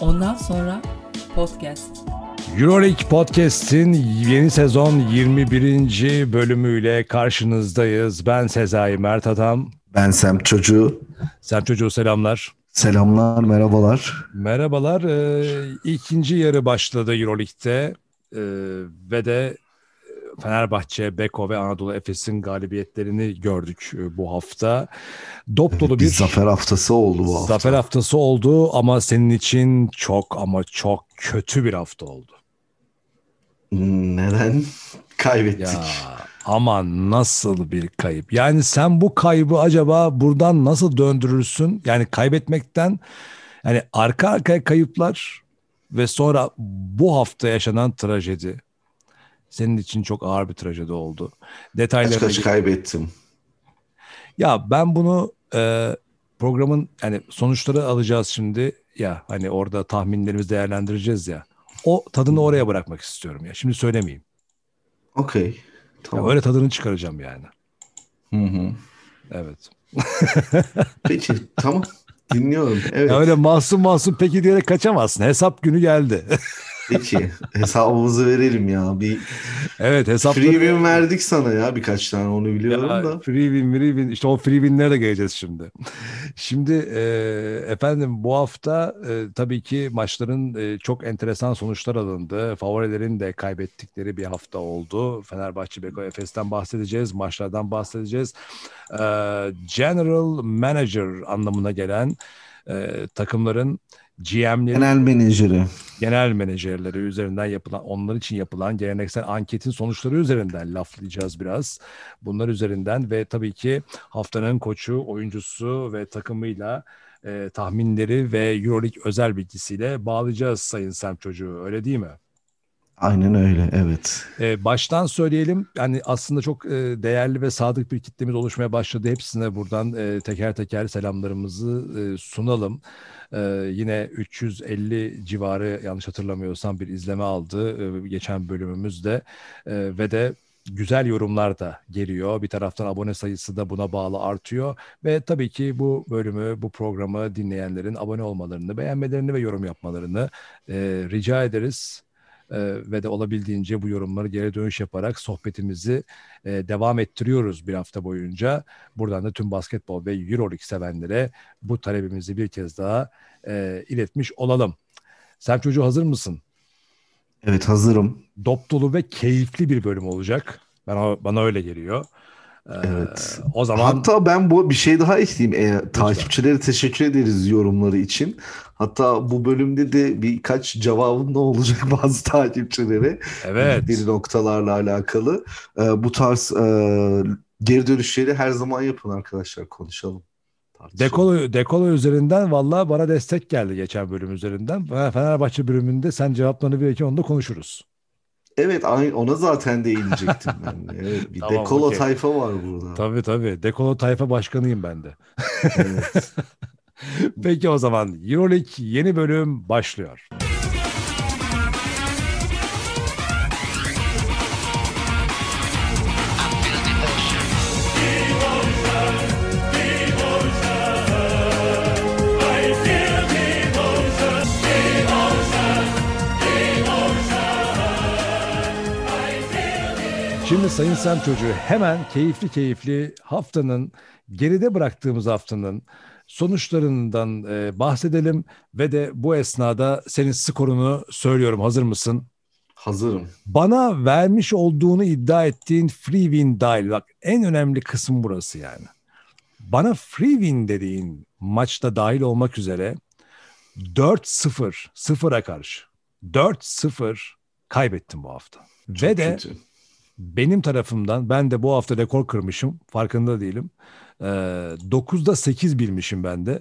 Ondan sonra podcast. Euroleague Podcast'in yeni sezon 21. bölümüyle karşınızdayız. Ben Sezai Mert Adam Ben Sem Çocuğu. Sem Çocuğu selamlar. Selamlar, merhabalar. Merhabalar. Ee, ikinci yarı başladı Euroleague'de ee, ve de Fenerbahçe, Beko ve Anadolu Efes'in galibiyetlerini gördük e, bu hafta. Dop dolu bir, bir zafer haftası oldu bu hafta. Zafer haftası oldu ama senin için çok ama çok kötü bir hafta oldu. Neden? Kaybettik. Ya, aman nasıl bir kayıp. Yani sen bu kaybı acaba buradan nasıl döndürürsün? Yani kaybetmekten yani arka arkaya kayıplar ve sonra bu hafta yaşanan trajedi senin için çok ağır bir trajedi oldu. Detayları kaç kaç kaybettim. Ya ben bunu e, programın yani sonuçları alacağız şimdi ya hani orada tahminlerimizi değerlendireceğiz ya. O tadını oraya bırakmak istiyorum ya. Şimdi söylemeyeyim. Okey. Tamam. Ya öyle tadını çıkaracağım yani. Hı hı. Evet. Peki tamam. Dinliyorum. Evet. Ya öyle masum masum peki diyerek kaçamazsın. Hesap günü geldi. Peki hesabımızı verelim ya. Bir evet hesapları... Freebin verdik sana ya birkaç tane onu biliyorum ya, da. Freebin, freebin işte o freebinlere de geleceğiz şimdi. Şimdi e, efendim bu hafta e, tabii ki maçların e, çok enteresan sonuçlar alındı. Favorilerin de kaybettikleri bir hafta oldu. Fenerbahçe Beko Efes'ten bahsedeceğiz. Maçlardan bahsedeceğiz. E, General Manager anlamına gelen e, takımların GM'lerin genel menajeri genel menajerleri üzerinden yapılan onlar için yapılan geleneksel anketin sonuçları üzerinden laflayacağız biraz. Bunlar üzerinden ve tabii ki haftanın koçu, oyuncusu ve takımıyla e, tahminleri ve EuroLeague özel bilgisiyle bağlayacağız sayın Sem çocuğu öyle değil mi? Aynen öyle, evet. Ee, baştan söyleyelim, yani aslında çok e, değerli ve sadık bir kitlemiz oluşmaya başladı. Hepsine buradan e, teker teker selamlarımızı e, sunalım. E, yine 350 civarı yanlış hatırlamıyorsam bir izleme aldı e, geçen bölümümüzde e, ve de güzel yorumlar da geliyor. Bir taraftan abone sayısı da buna bağlı artıyor ve tabii ki bu bölümü, bu programı dinleyenlerin abone olmalarını, beğenmelerini ve yorum yapmalarını e, rica ederiz ve de olabildiğince bu yorumları geri dönüş yaparak sohbetimizi devam ettiriyoruz bir hafta boyunca. Buradan da tüm basketbol ve Euroleague sevenlere bu talebimizi bir kez daha iletmiş olalım. Sen çocuğu hazır mısın? Evet hazırım. Dop dolu ve keyifli bir bölüm olacak. Ben bana öyle geliyor. Evet. Ee, o zaman hatta ben bu bir şey daha ekleyeyim. E, takipçilere teşekkür ederiz yorumları için. Hatta bu bölümde de birkaç cevabın ne olacak bazı takipçilere. Evet. Bir noktalarla alakalı. E, bu tarz e, geri dönüşleri her zaman yapın arkadaşlar konuşalım. Dekolo, Dekolo üzerinden valla bana destek geldi geçen bölüm üzerinden. Fenerbahçe bölümünde sen cevaplarını verirken onu onda konuşuruz. Evet ona zaten değinecektim ben. De. Evet, bir tamam, dekolo okay. tayfa var burada. Tabii tabii. Dekolo tayfa başkanıyım ben de. Evet. Peki o zaman Euroleague yeni bölüm başlıyor. Şimdi Sayın Sam Çocuğu hemen keyifli keyifli haftanın geride bıraktığımız haftanın sonuçlarından e, bahsedelim ve de bu esnada senin skorunu söylüyorum. Hazır mısın? Hazırım. Bana vermiş olduğunu iddia ettiğin free win dahil. Bak en önemli kısım burası yani. Bana free win dediğin maçta dahil olmak üzere 4-0, 0'a karşı 4-0 kaybettim bu hafta. Çok ve de benim tarafımdan ben de bu hafta rekor kırmışım. Farkında değilim. E, 9'da 8 bilmişim ben de.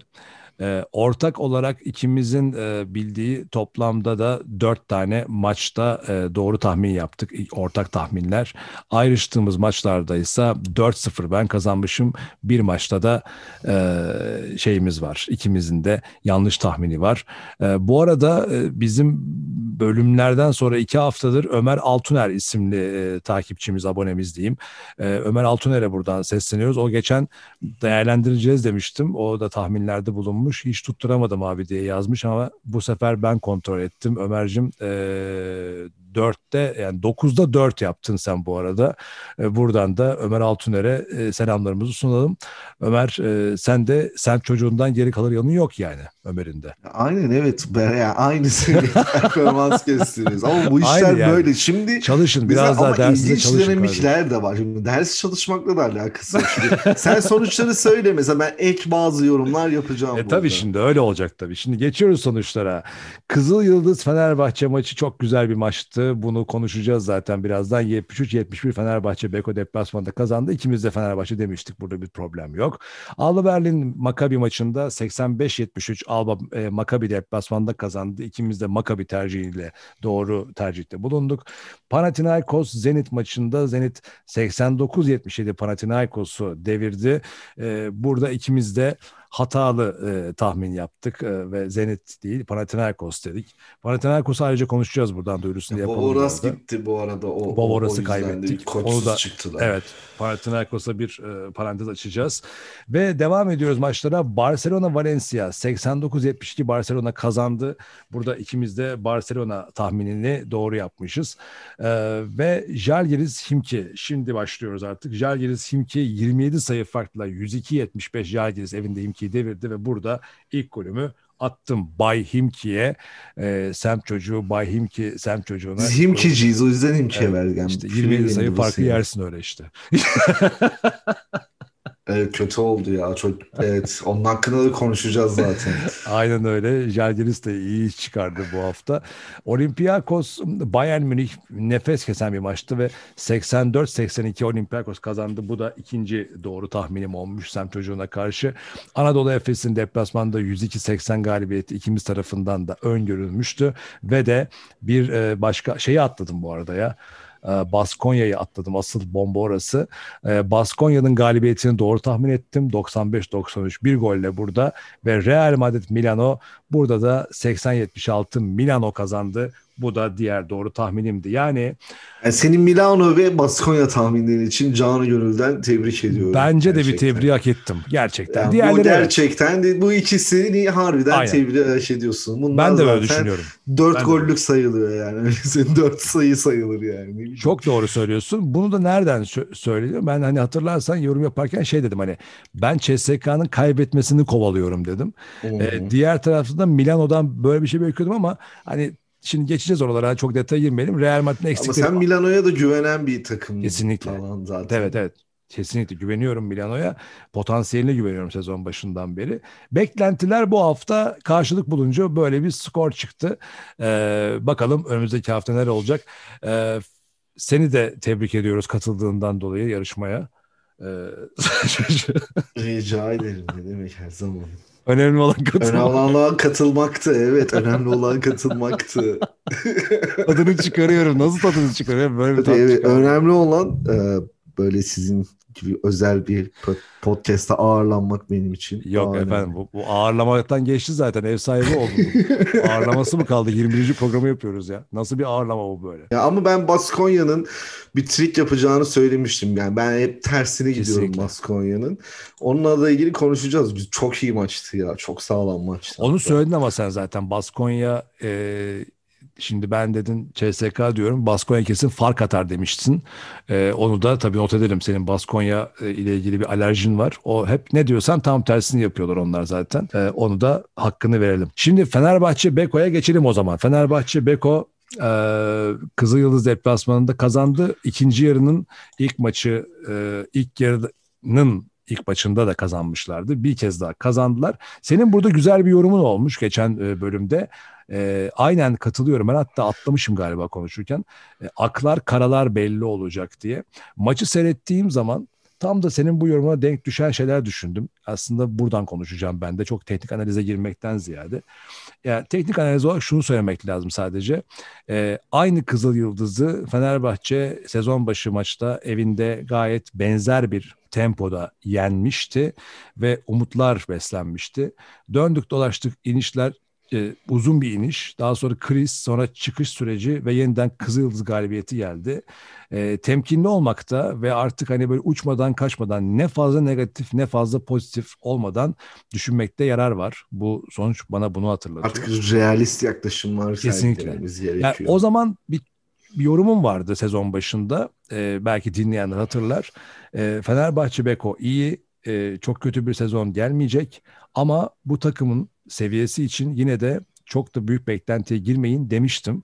Ee, ortak olarak ikimizin e, bildiği toplamda da dört tane maçta e, doğru tahmin yaptık. Ortak tahminler. Ayrıştığımız maçlarda ise 4-0 ben kazanmışım. Bir maçta da e, şeyimiz var. İkimizin de yanlış tahmini var. bu arada bizim bölümlerden sonra iki haftadır Ömer Altuner isimli takipçimiz, abonemiz diyeyim. Ömer Altuner'e buradan sesleniyoruz. O geçen değerlendireceğiz demiştim. O da tahminlerde bulunmuş olmuş. Hiç tutturamadım abi diye yazmış ama bu sefer ben kontrol ettim. Ömer'cim e, 4'te yani dokuzda dört yaptın sen bu arada. E, buradan da Ömer Altuner'e e, selamlarımızı sunalım. Ömer e, sen de sen çocuğundan geri kalır yanın yok yani Ömer'in de. Aynen evet. Yani aynı performans gösteririz. Ama bu işler yani. böyle. Şimdi çalışın biraz daha dersini çalışın. Ama denemişler de var. Şimdi ders çalışmakla da alakası yok. sen sonuçları söyle mesela ben ek bazı yorumlar yapacağım. E burada. tabii şimdi öyle olacak tabii. Şimdi geçiyoruz sonuçlara. Kızıl Yıldız Fenerbahçe maçı çok güzel bir maçtı. Bunu konuşacağız zaten birazdan. 73-71 Fenerbahçe Beko deplasmanda kazandı. İkimiz de Fenerbahçe demiştik. Burada bir problem yok. Alba Berlin Makabi maçında 85-73 Alba e, Makabi deplasmanda kazandı. İkimiz de Makabi tercihiyle doğru tercihte bulunduk. Panathinaikos Zenit maçında Zenit 89-77 Panathinaikos'u devirdi. E, burada ikimiz de hatalı e, tahmin yaptık e, ve Zenit değil Panathinaikos dedik. Panathinaikos ayrıca konuşacağız buradan duyurusunu yapalım. Bovoras gitti bu arada. O, Bovoras'ı kaybettik. Koçsuz da, çıktılar. Evet Panathinaikos'a bir e, parantez açacağız. Ve devam ediyoruz maçlara. Barcelona-Valencia 89-72 Barcelona kazandı. Burada ikimiz de Barcelona tahminini doğru yapmışız. E, ve Jalgiris Himki şimdi başlıyoruz artık. Jalgiris Himki 27 sayı farkla 102-75 Jalgiris evinde Himki Himki'yi devirdi ve burada ilk golümü attım Bay Himki'ye. E, ee, sem çocuğu Bay Himki sem çocuğuna. Biz Himkiciyiz o yüzden Himki'ye evet, verdik. Yani işte 20 sayı farkı yersin öyle işte. Evet kötü oldu ya. Çok, evet onun hakkında da konuşacağız zaten. Aynen öyle. Jalgiris de iyi iş çıkardı bu hafta. Olympiakos Bayern Münih nefes kesen bir maçtı ve 84-82 Olympiakos kazandı. Bu da ikinci doğru tahminim olmuş sen çocuğuna karşı. Anadolu Efes'in deplasmanda 102-80 galibiyeti ikimiz tarafından da öngörülmüştü ve de bir e, başka şeyi atladım bu arada ya. Ee, Baskonya'yı atladım. Asıl bomba orası. Ee, Baskonya'nın galibiyetini doğru tahmin ettim. 95-93 bir golle burada ve Real Madrid Milano burada da 80-76 Milano kazandı. Bu da diğer doğru tahminimdi. Yani, yani senin Milano ve Baskonya tahminlerin için canı gönülden tebrik ediyorum. Bence gerçekten. de bir tebrik hak ettim gerçekten. Yani Diğerleri... Bu gerçekten de, bu ikisini harbiden Aynen. tebriği ediyorsun. Bunlar ben de öyle düşünüyorum. 4 ben gollük de... sayılıyor yani. Senin 4 sayı sayılır yani. Çok doğru söylüyorsun. Bunu da nereden sö- söylüyorum? Ben hani hatırlarsan yorum yaparken şey dedim hani ben CSK'nın kaybetmesini kovalıyorum dedim. Hmm. Ee, diğer tarafta da Milano'dan böyle bir şey bekliyordum ama hani Şimdi geçeceğiz oralara çok detaya girmeyelim. Real Madrid'in eksikleri Ama sen Milano'ya da güvenen bir takım. Kesinlikle. Falan zaten. Evet evet. Kesinlikle güveniyorum Milano'ya. Potansiyeline güveniyorum sezon başından beri. Beklentiler bu hafta karşılık bulunca böyle bir skor çıktı. Ee, bakalım önümüzdeki hafta neler olacak. Ee, seni de tebrik ediyoruz katıldığından dolayı yarışmaya. Ee, Rica ederim ne demek her zaman. Önemli olan katılmak. Önemli olan katılmaktı. Evet önemli olan katılmaktı. tadını çıkarıyorum. Nasıl tadını çıkarıyorum? Böyle bir tat evet, çıkarıyorum. Önemli olan e, böyle sizin gibi özel bir podcast'te ağırlanmak benim için. Yok Ağır efendim bu, bu ağırlamaktan geçti zaten ev sahibi oldu. Ağırlaması mı kaldı? 21. programı yapıyoruz ya. Nasıl bir ağırlama bu böyle? Ya ama ben Baskonya'nın bir trik yapacağını söylemiştim. Yani ben hep tersine gidiyorum Baskonya'nın. Onunla da ilgili konuşacağız. Çok iyi maçtı ya. Çok sağlam maçtı. Onu söyledin ama sen zaten Baskonya e, Şimdi ben dedin CSK diyorum. Baskonya kesin fark atar demiştin. Ee, onu da tabii not edelim. Senin Baskonya e, ile ilgili bir alerjin var. O hep ne diyorsan tam tersini yapıyorlar onlar zaten. Ee, onu da hakkını verelim. Şimdi Fenerbahçe Beko'ya geçelim o zaman. Fenerbahçe Beko e, Kızıl Yıldız deplasmanında kazandı. İkinci yarının ilk maçı e, ilk yarının ilk maçında da kazanmışlardı. Bir kez daha kazandılar. Senin burada güzel bir yorumun olmuş geçen e, bölümde. E, aynen katılıyorum. Ben hatta atlamışım galiba konuşurken. E, aklar karalar belli olacak diye. Maçı seyrettiğim zaman Tam da senin bu yorumuna denk düşen şeyler düşündüm. Aslında buradan konuşacağım ben de çok teknik analize girmekten ziyade. Yani teknik analiz olarak şunu söylemek lazım sadece. Ee, aynı Kızıl Yıldız'ı Fenerbahçe sezon başı maçta evinde gayet benzer bir tempoda yenmişti ve umutlar beslenmişti. Döndük dolaştık inişler e, uzun bir iniş. Daha sonra kriz, sonra çıkış süreci ve yeniden Kızıldız galibiyeti geldi. E, temkinli olmakta ve artık hani böyle uçmadan kaçmadan ne fazla negatif ne fazla pozitif olmadan düşünmekte yarar var. Bu sonuç bana bunu hatırlatıyor. Artık realist yaklaşımlar sergilememiz gerekiyor. Yani o zaman bir bir yorumum vardı sezon başında. Ee, belki dinleyenler hatırlar. Ee, Fenerbahçe Beko iyi, e, çok kötü bir sezon gelmeyecek ama bu takımın seviyesi için yine de çok da büyük beklentiye girmeyin demiştim.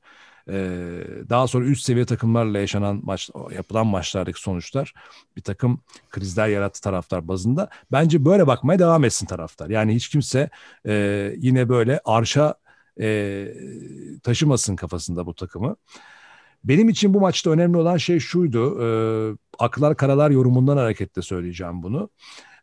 Ee, daha sonra üst seviye takımlarla yaşanan maç, yapılan maçlardaki sonuçlar bir takım krizler yarattı taraftar bazında. Bence böyle bakmaya devam etsin taraftar. Yani hiç kimse e, yine böyle arşa e, taşımasın kafasında bu takımı. Benim için bu maçta önemli olan şey şuydu. E, aklar karalar yorumundan hareketle söyleyeceğim bunu.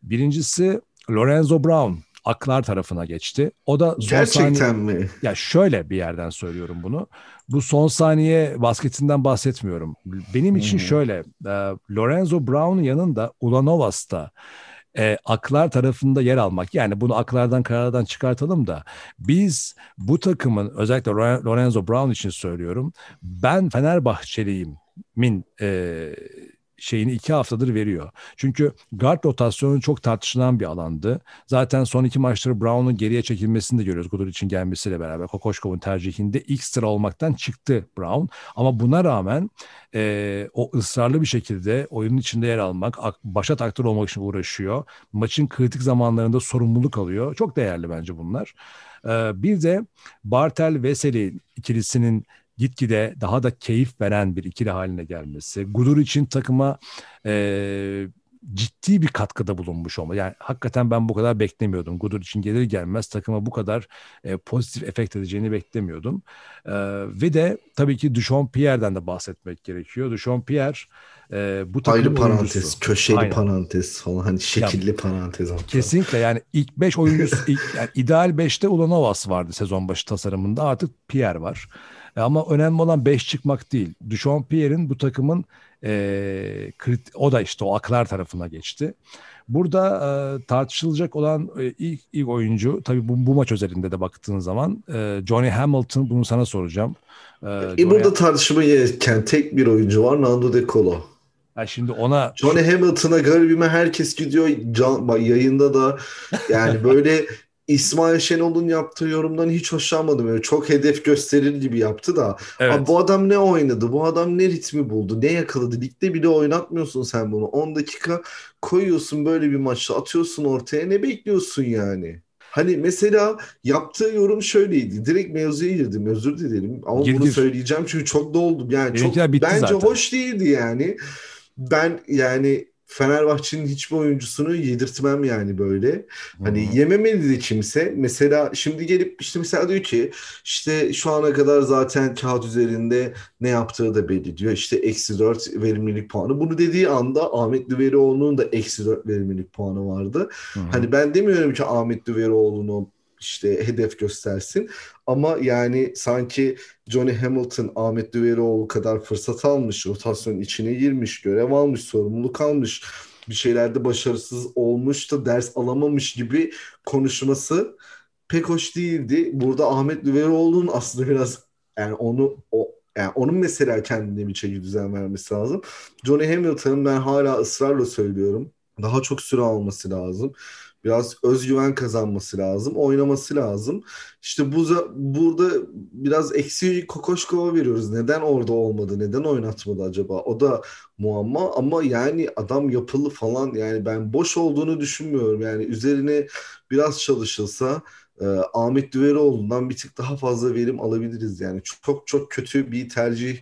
Birincisi Lorenzo Brown aklar tarafına geçti. O da son Gerçekten saniye, mi? Ya şöyle bir yerden söylüyorum bunu. Bu son saniye basketinden bahsetmiyorum. Benim için hmm. şöyle e, Lorenzo Brown'un yanında Ulanovas'ta e, aklar tarafında yer almak. Yani bunu aklardan karardan çıkartalım da biz bu takımın özellikle Lorenzo Brown için söylüyorum. Ben Fenerbahçeliyim min e, şeyini iki haftadır veriyor. Çünkü guard rotasyonu çok tartışılan bir alandı. Zaten son iki maçtır Brown'un geriye çekilmesini de görüyoruz Gudur için gelmesiyle beraber. Kokoşkov'un tercihinde ilk sıra olmaktan çıktı Brown. Ama buna rağmen e, o ısrarlı bir şekilde oyunun içinde yer almak, başa taktır olmak için uğraşıyor. Maçın kritik zamanlarında sorumluluk alıyor. Çok değerli bence bunlar. E, bir de Bartel Veseli ikilisinin gitgide daha da keyif veren bir ikili haline gelmesi, Gudur için takıma e, ciddi bir katkıda bulunmuş olma. Yani hakikaten ben bu kadar beklemiyordum. Gudur için gelir gelmez takıma bu kadar e, pozitif efekt edeceğini beklemiyordum. E, ve de tabii ki Duchon Pierre'den de bahsetmek gerekiyor. Duchon Pierre e, bu takım Ayrı parantez, oyuncusu. köşeli Aynen. parantez falan hani şekilli ya, parantez. Hatta. Kesinlikle yani ilk 5 oyuncusu, ilk, yani ideal 5'te Ulanovas vardı sezon başı tasarımında artık Pierre var. E, ama önemli olan 5 çıkmak değil. Duchamp Pierre'in bu takımın e, krit, o da işte o aklar tarafına geçti. Burada e, tartışılacak olan e, ilk, ilk oyuncu tabii bu, bu maç özelinde de baktığın zaman e, Johnny Hamilton bunu sana soracağım. E, e burada tartışma gereken tek bir oyuncu var Nando De Colo. Yani şimdi ona Johnny Hamilton'a garibime herkes gidiyor can, yayında da yani böyle İsmail Şenol'un yaptığı yorumdan hiç hoşlanmadım. Öyle çok hedef gösterir gibi yaptı da. Evet. Abi bu adam ne oynadı? Bu adam ne ritmi buldu? Ne yakaladı? Ligde bile oynatmıyorsun sen bunu. 10 dakika koyuyorsun böyle bir maçta atıyorsun ortaya. Ne bekliyorsun yani? Hani mesela yaptığı yorum şöyleydi. Direkt mevzuya girdim. Özür dilerim. Ama Girdim. bunu söyleyeceğim çünkü çok doldum. Yani çok, bence zaten. hoş değildi yani. Ben yani Fenerbahçe'nin hiçbir oyuncusunu yedirtmem yani böyle. Hani hmm. yememeli de kimse. Mesela şimdi gelip işte mesela diyor ki işte şu ana kadar zaten kağıt üzerinde ne yaptığı da belli diyor. İşte eksi 4 verimlilik puanı. Bunu dediği anda Ahmet Düverioğlu'nun da eksi 4 verimlilik puanı vardı. Hmm. Hani ben demiyorum ki Ahmet Düverioğlu'nu işte hedef göstersin. Ama yani sanki Johnny Hamilton, Ahmet Düveroğlu kadar fırsat almış, rotasyonun içine girmiş, görev almış, sorumluluk almış, bir şeylerde başarısız olmuş da ders alamamış gibi konuşması pek hoş değildi. Burada Ahmet Düveroğlu'nun aslında biraz yani onu o yani onun mesela kendine bir çeki düzen vermesi lazım. Johnny Hamilton'ın ben hala ısrarla söylüyorum. Daha çok süre alması lazım. Biraz özgüven kazanması lazım, oynaması lazım. İşte bu burada biraz eksi Kokoşkova veriyoruz. Neden orada olmadı? Neden oynatmadı acaba? O da muamma ama yani adam yapılı falan yani ben boş olduğunu düşünmüyorum. Yani üzerine biraz çalışılsa e, Ahmet Düveroğlu'ndan bir tık daha fazla verim alabiliriz. Yani çok çok kötü bir tercih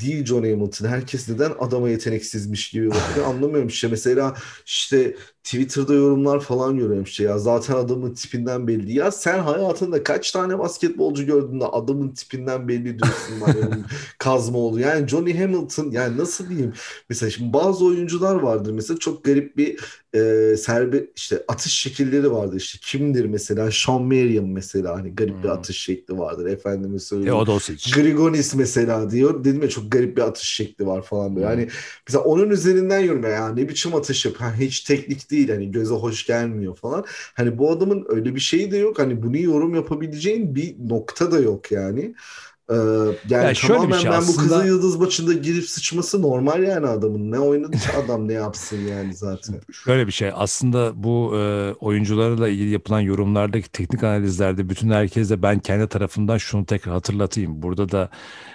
değil John Hamilton. Herkes neden adama yeteneksizmiş gibi bakıyor anlamıyorum. İşte mesela işte Twitter'da yorumlar falan görüyorum işte ya zaten adamın tipinden belli. Ya sen hayatında kaç tane basketbolcu gördün de adamın tipinden belli diyorsun kazma oldu. Yani Johnny Hamilton yani nasıl diyeyim mesela şimdi bazı oyuncular vardır mesela çok garip bir e, serbe işte atış şekilleri vardır işte kimdir mesela Sean Merriam mesela hani garip hmm. bir atış şekli vardır efendime söyleyeyim. Teodosic. Grigonis mesela diyor dedim ya çok garip bir atış şekli var falan böyle. Hmm. Hani mesela onun üzerinden yorum ya yani ne biçim atış yap hiç teknik değil değil hani göze hoş gelmiyor falan. Hani bu adamın öyle bir şeyi de yok. Hani bunu yorum yapabileceğin bir nokta da yok yani. Ee, yani, yani şöyle tamamen bir şey ben aslında... bu Kızıl Yıldız maçında girip sıçması normal yani adamın. Ne oynadı adam ne yapsın yani zaten. Şöyle bir şey aslında bu e, oyuncularla ilgili yapılan yorumlardaki teknik analizlerde bütün herkes ben kendi tarafından şunu tekrar hatırlatayım. Burada da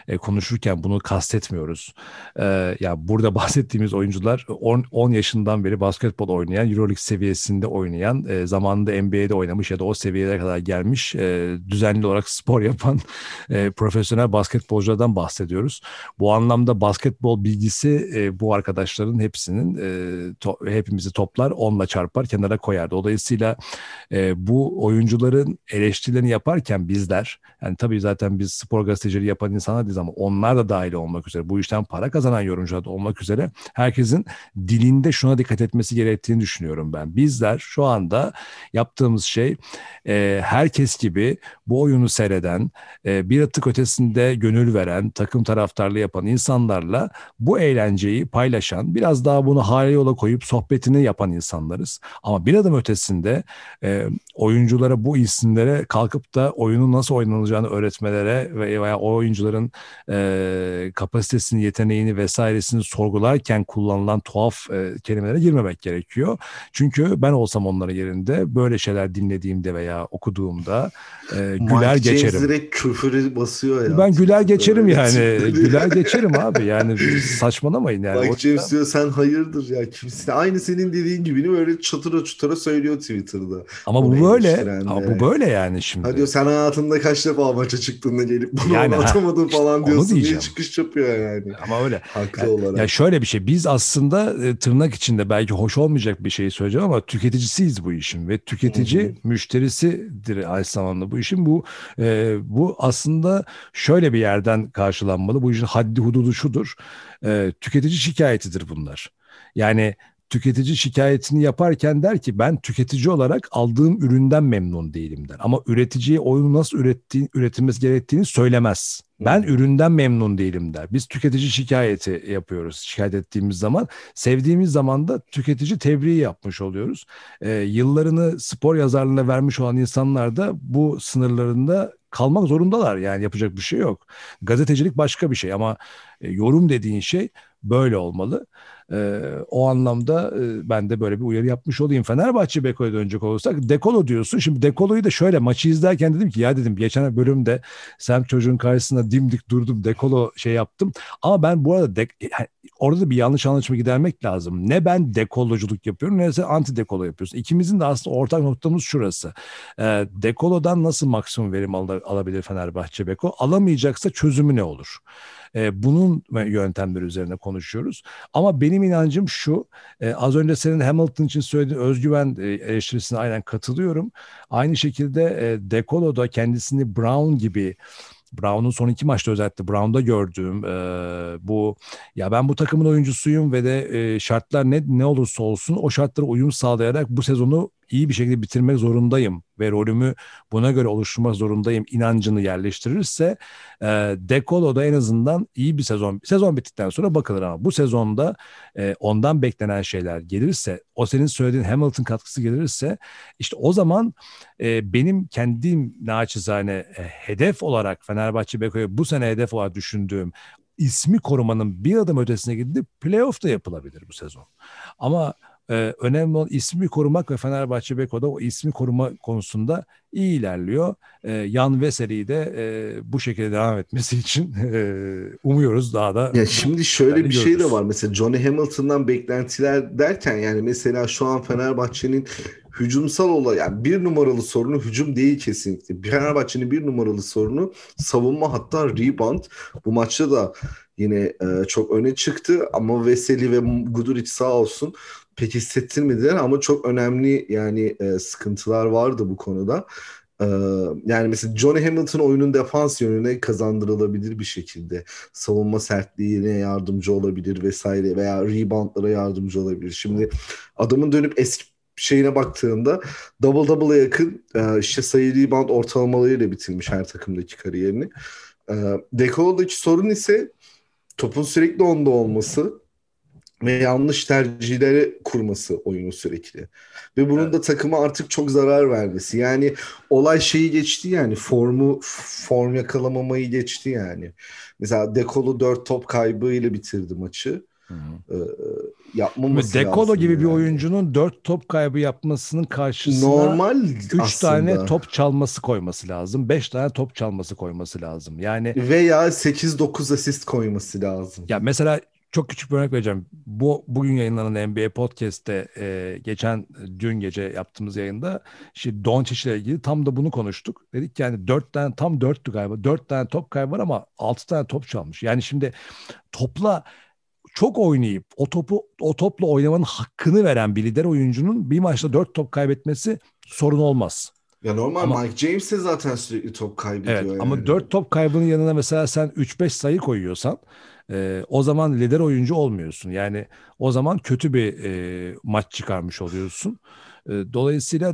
e, konuşurken bunu kastetmiyoruz. E, ya yani burada bahsettiğimiz oyuncular 10 yaşından beri basketbol oynayan, EuroLeague seviyesinde oynayan, e, zamanında NBA'de oynamış ya da o seviyelere kadar gelmiş, e, düzenli olarak spor yapan e, profesyonel profesyonel basketbolculardan bahsediyoruz. Bu anlamda basketbol bilgisi e, bu arkadaşların hepsinin e, to, hepimizi toplar, onla çarpar, kenara koyar. Dolayısıyla e, bu oyuncuların eleştirilerini yaparken bizler, yani tabii zaten biz spor gazeteciliği yapan insanlar değiliz ama onlar da dahil olmak üzere, bu işten para kazanan yorumcular da olmak üzere herkesin dilinde şuna dikkat etmesi gerektiğini düşünüyorum ben. Bizler şu anda yaptığımız şey e, herkes gibi bu oyunu seyreden, e, bir atık ötesinde gönül veren, takım taraftarlı yapan insanlarla bu eğlenceyi paylaşan, biraz daha bunu hale yola koyup sohbetini yapan insanlarız. Ama bir adım ötesinde e, oyunculara bu isimlere kalkıp da oyunun nasıl oynanacağını öğretmelere veya o oyuncuların e, kapasitesini, yeteneğini vesairesini sorgularken kullanılan tuhaf kelimelere girmemek gerekiyor. Çünkü ben olsam onların yerinde böyle şeyler dinlediğimde veya okuduğumda güler Mike geçerim. James küfürü basıyor ya. Ben güler geçerim Öyle yani. güler geçerim abi yani saçmalamayın yani. Mike James diyor sen hayırdır ya kimse. Aynı senin dediğin gibi böyle çatıra çutura söylüyor Twitter'da. Ama bu böyle. Ama yani. bu böyle yani şimdi. Ha sen hayatında kaç defa maça çıktın da gelip bunu yani, anlatamadın ha, falan işte diyorsun diye çıkış yapıyor yani. Ama öyle. Haklı yani, olarak. Ya şöyle bir şey biz aslında e, tırnak içinde belki hoş olmayacak bir şey söyleyeceğim ama tüketicisiyiz bu işin ve tüketici Hı-hı. müşterisidir aynı zamanda bu işin için bu e, bu aslında şöyle bir yerden karşılanmalı. Bu işin haddi hududu şudur. E, tüketici şikayetidir bunlar. Yani tüketici şikayetini yaparken der ki ben tüketici olarak aldığım üründen memnun değilim der. Ama üreticiye oyunu nasıl ürettiği, üretilmesi gerektiğini söylemez. Ben hmm. üründen memnun değilim der. Biz tüketici şikayeti yapıyoruz şikayet ettiğimiz zaman. Sevdiğimiz zaman da tüketici tebriği yapmış oluyoruz. Ee, yıllarını spor yazarlığına vermiş olan insanlar da bu sınırlarında kalmak zorundalar. Yani yapacak bir şey yok. Gazetecilik başka bir şey ama e, yorum dediğin şey böyle olmalı. E, o anlamda e, ben de böyle bir uyarı yapmış olayım. Fenerbahçe Beko'ya dönecek olursak Dekolo diyorsun. Şimdi Dekolo'yu da şöyle maçı izlerken dedim ki ya dedim geçen bölümde sen çocuğun karşısında dimdik durdum Dekolo şey yaptım. Ama ben bu arada de, yani e, orada da bir yanlış anlaşma gidermek lazım. Ne ben dekoloculuk yapıyorum ne sen anti dekolo yapıyorsun. İkimizin de aslında ortak noktamız şurası. E, dekolodan nasıl maksimum verim al- alabilir Fenerbahçe Beko? Alamayacaksa çözümü ne olur? E, bunun yöntemleri üzerine konuşuyoruz. Ama benim inancım şu, e, az önce senin Hamilton için söylediğin özgüven eleştirisine aynen katılıyorum. Aynı şekilde e, Dekolo da kendisini Brown gibi Brown'un son iki maçta özellikle Brown'da gördüğüm e, bu ya ben bu takımın oyuncusuyum ve de e, şartlar ne ne olursa olsun o şartlara uyum sağlayarak bu sezonu iyi bir şekilde bitirmek zorundayım ve rolümü buna göre oluşturmak zorundayım inancını yerleştirirse e, Dekolo'da en azından iyi bir sezon sezon bittikten sonra bakılır ama bu sezonda e, ondan beklenen şeyler gelirse o senin söylediğin Hamilton katkısı gelirse işte o zaman e, benim kendim naçizane e, hedef olarak Fenerbahçe Beko'yu bu sene hedef olarak düşündüğüm ismi korumanın bir adım ötesine gidip playoff da yapılabilir bu sezon. Ama e, önemli olan ismi korumak ve Fenerbahçe Beko'da o ismi koruma konusunda iyi ilerliyor. E, Yan Veseli'yi de e, bu şekilde devam etmesi için e, umuyoruz daha da. Ya şimdi şöyle bir görürüz. şey de var mesela Johnny Hamilton'dan beklentiler derken yani mesela şu an Fenerbahçe'nin hücumsal olay yani bir numaralı sorunu hücum değil kesinlikle. Fenerbahçe'nin bir numaralı sorunu savunma hatta rebound. Bu maçta da yine e, çok öne çıktı ama Veseli ve Guduric sağ olsun pek hissettirmediler ama çok önemli yani e, sıkıntılar vardı bu konuda. E, yani mesela Johnny Hamilton oyunun defans yönüne kazandırılabilir bir şekilde. Savunma sertliğine yardımcı olabilir vesaire veya reboundlara yardımcı olabilir. Şimdi adamın dönüp eski şeyine baktığında double double'a yakın e, işte sayı rebound ortalamalarıyla bitirmiş her takımdaki kariyerini. E, Dekolo'daki sorun ise topun sürekli onda olması ve yanlış tercihleri kurması oyunu sürekli. Ve bunun evet. da takıma artık çok zarar vermesi. Yani olay şeyi geçti yani formu form yakalamamayı geçti yani. Mesela Dekolo dört top kaybıyla bitirdi maçı. Ee, yapmaması Dekolo gibi yani. bir oyuncunun dört top kaybı yapmasının karşısına normal üç tane top çalması koyması lazım. beş tane top çalması koyması lazım. Yani veya sekiz dokuz asist koyması lazım. Ya mesela çok küçük bir örnek vereceğim. Bu bugün yayınlanan NBA podcast'te e, geçen e, dün gece yaptığımız yayında işte Doncic ile ilgili tam da bunu konuştuk. Dedik ki yani dört tane tam dörttü galiba. Dört tane top kaybı var ama altı tane top çalmış. Yani şimdi topla çok oynayıp o topu o topla oynamanın hakkını veren bir lider oyuncunun bir maçta dört top kaybetmesi sorun olmaz. Ya normal ama, Mike James de zaten sürekli top kaybediyor. Evet yani. ama dört top kaybının yanına mesela sen 3-5 sayı koyuyorsan ee, o zaman lider oyuncu olmuyorsun. Yani o zaman kötü bir e, maç çıkarmış oluyorsun. E, dolayısıyla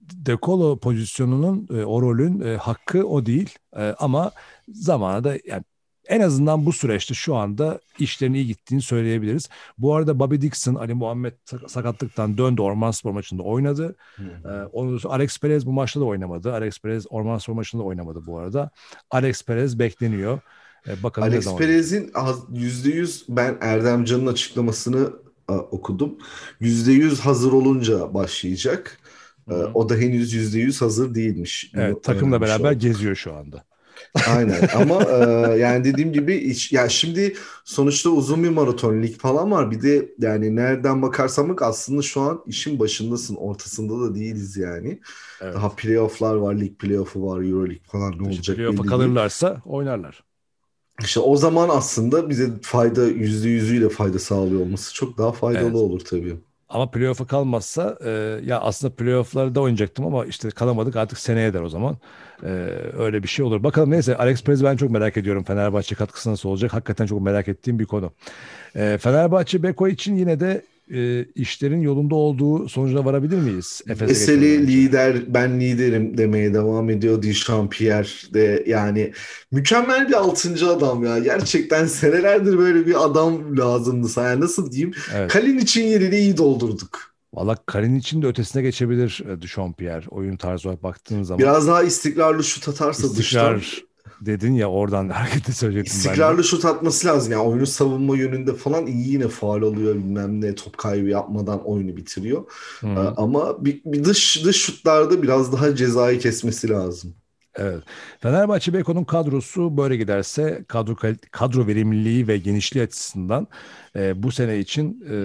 Dekolo pozisyonunun e, o rolün e, hakkı o değil e, ama zamana da yani en azından bu süreçte şu anda işlerin iyi gittiğini söyleyebiliriz. Bu arada Bobby Dixon, Ali Muhammed sakatlıktan döndü. Orman Spor maçında oynadı. Hmm. Ee, Alex Perez bu maçta da oynamadı. Alex Perez Orman Spor maçında da oynamadı bu arada. Alex Perez bekleniyor. E, bakalım Alex Perez'in %100 ben Erdemcan'ın açıklamasını e, okudum. %100 hazır olunca başlayacak. E, hı O da henüz %100 hazır değilmiş. Evet, takımla beraber oldu. geziyor şu anda. Aynen ama e, yani dediğim gibi iç, ya şimdi sonuçta uzun bir maraton lig falan var. Bir de yani nereden bakarsam bak aslında şu an işin başındasın. Ortasında da değiliz yani. Evet. Daha playoff'lar var, lig playoff'u var, Euro Lig falan ne olacak? Playoff'a kalırlarsa oynarlar. İşte o zaman aslında bize fayda yüzde yüzüyle fayda sağlıyor olması çok daha faydalı evet. olur tabii. Ama playoff'a kalmazsa e, ya aslında da oynayacaktım ama işte kalamadık artık seneye der o zaman. E, öyle bir şey olur. Bakalım neyse Alex Perez ben çok merak ediyorum Fenerbahçe katkısı nasıl olacak. Hakikaten çok merak ettiğim bir konu. E, Fenerbahçe Beko için yine de e, işlerin yolunda olduğu sonucuna varabilir miyiz? Efes'e Mesele lider, ben liderim demeye devam ediyor Dichampier de yani mükemmel bir altıncı adam ya. Gerçekten senelerdir böyle bir adam lazımdı sana. Yani nasıl diyeyim? Evet. Kalin için yerini iyi doldurduk. Valla Kalin için de ötesine geçebilir e, Dichampier oyun tarzı olarak baktığın zaman. Biraz daha istikrarlı şut atarsa İstikrar, dıştan dedin ya oradan hareketi söyleyecektim İstikrarlı ben şut atması lazım. Yani oyunu savunma yönünde falan iyi yine faal alıyor bilmem ne top kaybı yapmadan oyunu bitiriyor. Hı. Ee, ama bir, bir dış dış şutlarda biraz daha cezayı kesmesi lazım. Evet. Fenerbahçe Beko'nun kadrosu böyle giderse kadro kadro verimliliği ve genişliği açısından e, bu sene için e,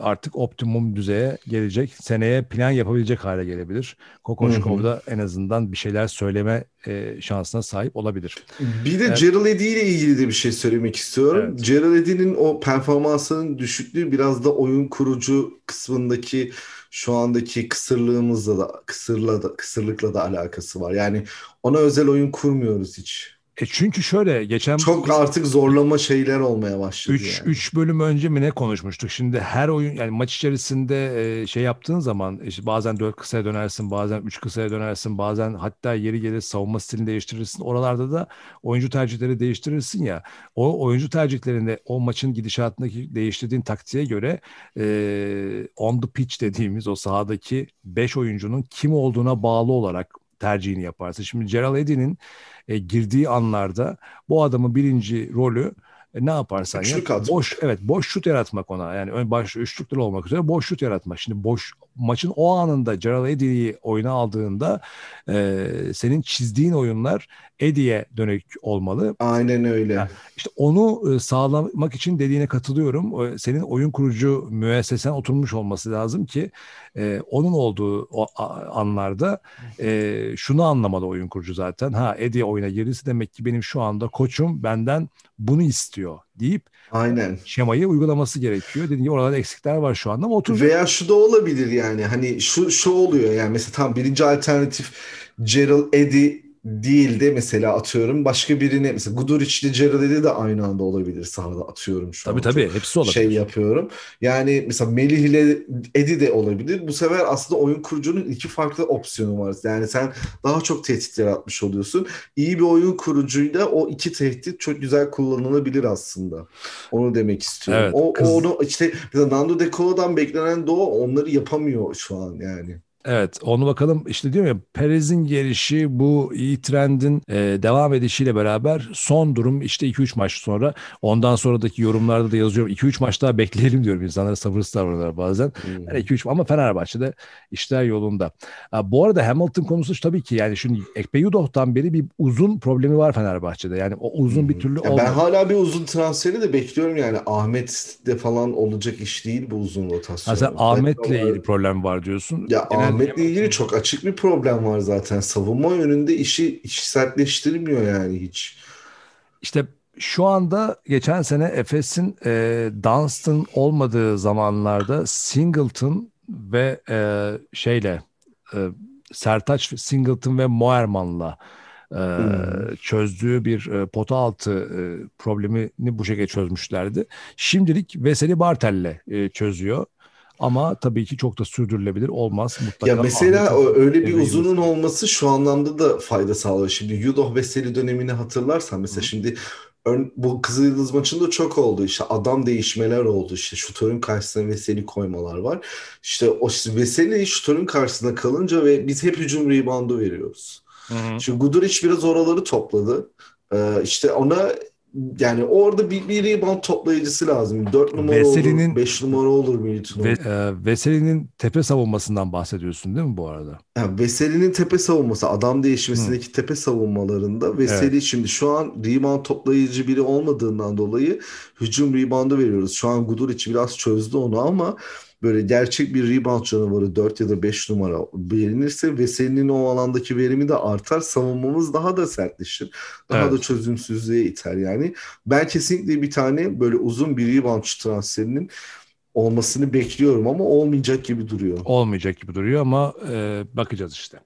artık optimum düzeye gelecek. Seneye plan yapabilecek hale gelebilir. Kokoşkov da en azından bir şeyler söyleme e, şansına sahip olabilir. Bir de evet. Gerald Eddy ile ilgili de bir şey söylemek istiyorum. Evet. Gerald Eddy'nin o performansının düşüklüğü biraz da oyun kurucu kısmındaki şu andaki kısırlığımızla da kısırla da kısırlıkla da alakası var. Yani ona özel oyun kurmuyoruz hiç. E çünkü şöyle geçen... Çok artık zorlama şeyler olmaya başladı. 3 yani. Üç bölüm önce mi ne konuşmuştuk? Şimdi her oyun yani maç içerisinde e, şey yaptığın zaman e, işte bazen 4 kısaya dönersin, bazen 3 kısaya dönersin, bazen hatta yeri gelir savunma stilini değiştirirsin. Oralarda da oyuncu tercihleri değiştirirsin ya. O oyuncu tercihlerinde o maçın gidişatındaki değiştirdiğin taktiğe göre e, on the pitch dediğimiz o sahadaki 5 oyuncunun kim olduğuna bağlı olarak tercihini yaparsa Şimdi Gerald Eddy'nin e, girdiği anlarda bu adamın birinci rolü e, ne yaparsan yap. Boş, evet boş şut yaratmak ona. Yani ön baş üçlükler olmak üzere boş şut yaratmak. Şimdi boş maçın o anında Gerald Eddy'yi oyuna aldığında e, senin çizdiğin oyunlar Eddy'ye dönük olmalı. Aynen öyle. Yani işte onu sağlamak için dediğine katılıyorum. Senin oyun kurucu müessesen oturmuş olması lazım ki e, onun olduğu o anlarda e, şunu anlamalı oyun kurucu zaten. Ha Eddy oyuna girirse demek ki benim şu anda koçum benden bunu istiyor deyip Aynen. şemayı uygulaması gerekiyor. Dediğim gibi oralarda eksikler var şu anda ama oturacak. Veya şu da olabilir yani hani şu şu oluyor yani mesela tam birinci alternatif Gerald Eddy değil de mesela atıyorum başka birini mesela Guduric'li Cerrah'ı de aynı anda olabilir sahada atıyorum şu tabii, an. Tabii tabii hepsi olabilir. Şey yapıyorum. Yani mesela Melih ile Edi de olabilir. Bu sefer aslında oyun kurucunun iki farklı opsiyonu var. Yani sen daha çok tehdit yaratmış oluyorsun. İyi bir oyun kurucuyla o iki tehdit çok güzel kullanılabilir aslında. Onu demek istiyorum. Evet, o, kız... onu işte mesela Nando De Colo'dan beklenen de o onları yapamıyor şu an yani. Evet onu bakalım işte diyorum ya Perez'in gelişi bu iyi trendin e, devam edişiyle beraber son durum işte 2-3 maç sonra ondan sonraki yorumlarda da yazıyorum 2-3 maç daha bekleyelim diyorum insanlara sabırsız davranıyorlar bazen. Hmm. Yani 2-3 ama Fenerbahçe'de işler yolunda. Ha, bu arada Hamilton konusu tabii ki yani şimdi Ekpe Yudoh'tan beri bir uzun problemi var Fenerbahçe'de yani o uzun bir hmm. türlü olmadı. Ben hala bir uzun transferi de bekliyorum yani Ahmet de falan olacak iş değil bu uzun rotasyon. Ha, sen Ahmet'le ilgili problem var diyorsun. Ya Genelde Mehmet'le ilgili çok açık bir problem var zaten. Savunma yönünde işi, işi sertleştirmiyor yani hiç. İşte şu anda geçen sene Efes'in e, Dunstan olmadığı zamanlarda Singleton ve e, şeyle e, Sertaç Singleton ve Moerman'la e, hmm. çözdüğü bir e, pota altı e, problemini bu şekilde çözmüşlerdi. Şimdilik Veseli Bartel'le e, çözüyor. Ama tabii ki çok da sürdürülebilir olmaz mutlaka. Ya mesela öyle bir uzunun olması şu anlamda da fayda sağlıyor. Şimdi Yudoh Veseli dönemini hatırlarsan mesela Hı. şimdi bu kızıldız maçında çok oldu. işte adam değişmeler oldu. işte şutörün karşısına Veseli koymalar var. İşte o işte Veseli şutörün karşısına kalınca ve biz hep hücum reboundu veriyoruz. Hı hı. Şimdi Guduric biraz oraları topladı. Ee, işte ona yani orada bir, bir rebound toplayıcısı lazım. 4 numara Veseli'nin, olur, 5 numara olur Milton. Ve, e, Veseli'nin tepe savunmasından bahsediyorsun değil mi bu arada? Yani Veseli'nin tepe savunması, adam değişmesindeki Hı. tepe savunmalarında Veseli evet. şimdi şu an rebound toplayıcı biri olmadığından dolayı hücum reboundu veriyoruz. Şu an Gudur için biraz çözdü onu ama böyle gerçek bir rebound canavarı 4 ya da 5 numara verilirse ve senin o alandaki verimi de artar. Savunmamız daha da sertleşir. Daha evet. da çözümsüzlüğe iter yani. Ben kesinlikle bir tane böyle uzun bir rebound transferinin olmasını bekliyorum ama olmayacak gibi duruyor. Olmayacak gibi duruyor ama e, bakacağız işte.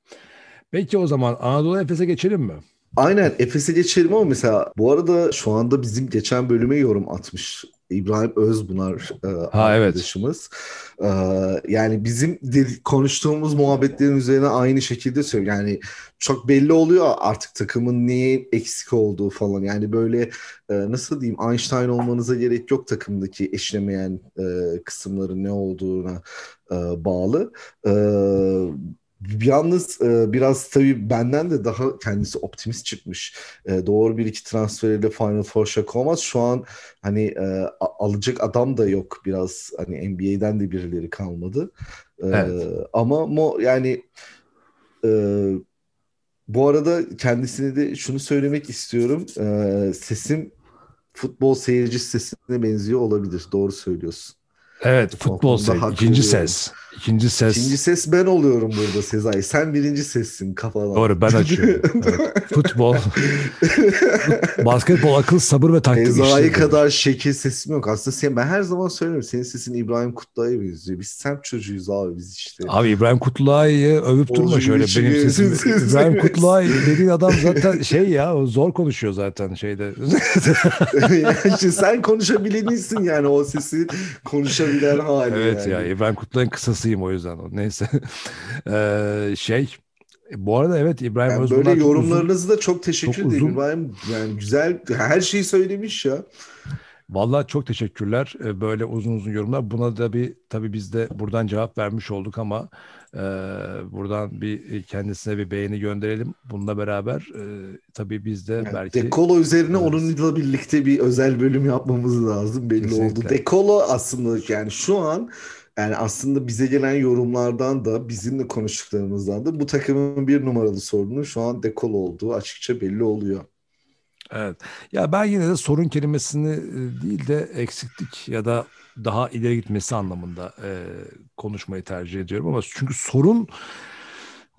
Peki o zaman Anadolu Efes'e geçelim mi? Aynen Efes'e geçelim ama mesela bu arada şu anda bizim geçen bölüme yorum atmış İbrahim Özbunar e, ha, arkadaşımız. Evet. E, yani bizim konuştuğumuz muhabbetlerin üzerine aynı şekilde söylüyor. Yani çok belli oluyor artık takımın niye eksik olduğu falan. Yani böyle e, nasıl diyeyim Einstein olmanıza gerek yok takımdaki eşlemeyen e, kısımların ne olduğuna e, bağlı. E, Yalnız e, biraz tabii benden de daha kendisi optimist çıkmış. E, doğru bir iki transferiyle Final Four şaka olmaz. Şu an hani e, alacak adam da yok biraz. Hani NBA'den de birileri kalmadı. E, evet. Ama mo yani e, bu arada kendisine de şunu söylemek istiyorum. E, sesim futbol seyirci sesine benziyor olabilir. Doğru söylüyorsun. Evet futbol seyirci. İkinci ses. İkinci ses. İkinci ses ben oluyorum burada Sezai. Sen birinci sessin kafadan. Doğru ben açıyorum. evet. Futbol. Basketbol akıl sabır ve taktik Sezai işte kadar böyle. şekil sesim yok. Aslında sen, ben her zaman söylüyorum. Senin sesin İbrahim Kutluay'a benziyor. Biz sen çocuğuyuz abi biz işte. Abi İbrahim Kutluay'ı övüp durma şöyle benim sesim. İbrahim Kutluay dediğin adam zaten şey ya zor konuşuyor zaten şeyde. yani sen konuşabilen yani o sesi konuşabilen hali. Evet yani. ya İbrahim Kutluay'ın kısa hastasıyım o yüzden. o Neyse. ee, şey bu arada evet İbrahim yani Özbulan böyle yorumlarınızı da çok teşekkür ederim İbrahim. Yani güzel her şeyi söylemiş ya. Vallahi çok teşekkürler. E, böyle uzun uzun yorumlar. Buna da bir tabii biz de buradan cevap vermiş olduk ama e, buradan bir e, kendisine bir beğeni gönderelim. Bununla beraber e, tabii biz de yani belki... Dekolo üzerine evet. onunla birlikte bir özel bölüm yapmamız lazım belli Kesinlikle. oldu. Dekolo aslında yani şu an yani aslında bize gelen yorumlardan da bizimle konuştuklarımızdan da bu takımın bir numaralı sorunu şu an dekol olduğu açıkça belli oluyor. Evet. Ya ben yine de sorun kelimesini e, değil de eksiklik ya da daha ileri gitmesi anlamında e, konuşmayı tercih ediyorum ama çünkü sorun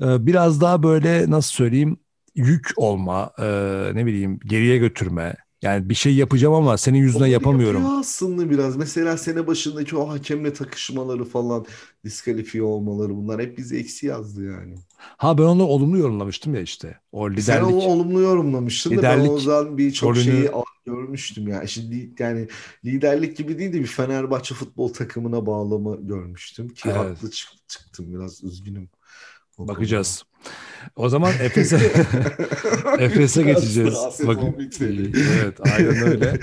e, biraz daha böyle nasıl söyleyeyim yük olma, e, ne bileyim geriye götürme, yani bir şey yapacağım ama senin yüzüne Onu yapamıyorum. Yapıyor aslında biraz. Mesela sene başındaki o hakemle takışmaları falan, diskalifiye olmaları bunlar hep bizi eksi yazdı yani. Ha ben onu olumlu yorumlamıştım ya işte. O liderlik. Sen onu olumlu yorumlamıştın liderlik, da ben o zaman çok rolünü... şeyi görmüştüm ya. Şimdi yani liderlik gibi değil de bir Fenerbahçe futbol takımına bağlama görmüştüm ki evet. haklı çıktım biraz üzgünüm. Bakacağız. O zaman Efes'e Efes'e geçeceğiz. Bakın. evet, aynen öyle.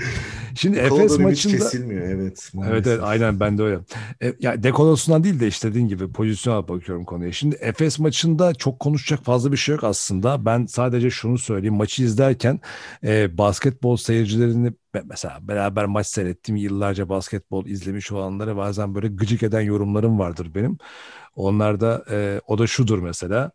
Şimdi Kol Efes maçında kesilmiyor evet. Maalesef. Evet evet aynen ben de öyle. E, ya dekonosundan değil de işte dediğin gibi pozisyona bakıyorum konuya. Şimdi Efes maçında çok konuşacak fazla bir şey yok aslında. Ben sadece şunu söyleyeyim. Maçı izlerken e, basketbol seyircilerini mesela beraber maç seyrettiğim yıllarca basketbol izlemiş olanlara bazen böyle gıcık eden yorumlarım vardır benim. Onlar da e, o da şudur mesela.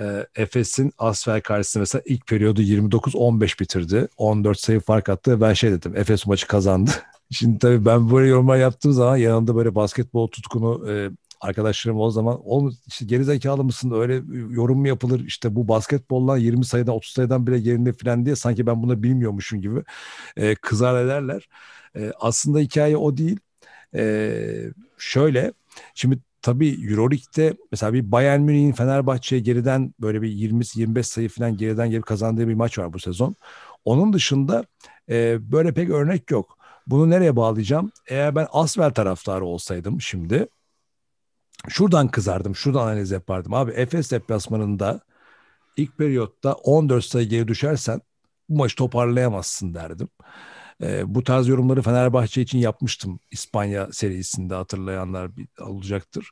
E, Efes'in Asfer karşısında mesela ilk periyodu 29-15 bitirdi. 14 sayı fark attı. Ben şey dedim Efes maçı kazandı. Şimdi tabii ben böyle yorumlar yaptığım zaman yanında böyle basketbol tutkunu e, arkadaşlarım o zaman oğlum işte geri zekalı mısın öyle yorum mu yapılır işte bu basketbolla 20 sayıdan 30 sayıdan bile yerinde filan diye sanki ben bunu bilmiyormuşum gibi e, kızar ederler. E, aslında hikaye o değil. E, şöyle şimdi tabii Euroleague'de mesela bir Bayern Münih'in Fenerbahçe'ye geriden böyle bir 20-25 sayı falan geriden gelip kazandığı bir maç var bu sezon. Onun dışında e, böyle pek örnek yok. Bunu nereye bağlayacağım? Eğer ben Asvel taraftarı olsaydım şimdi şuradan kızardım, şuradan analiz yapardım. Abi Efes deplasmanında ilk periyotta 14 sayı geri düşersen bu maçı toparlayamazsın derdim. E, bu tarz yorumları Fenerbahçe için yapmıştım İspanya serisinde hatırlayanlar olacaktır.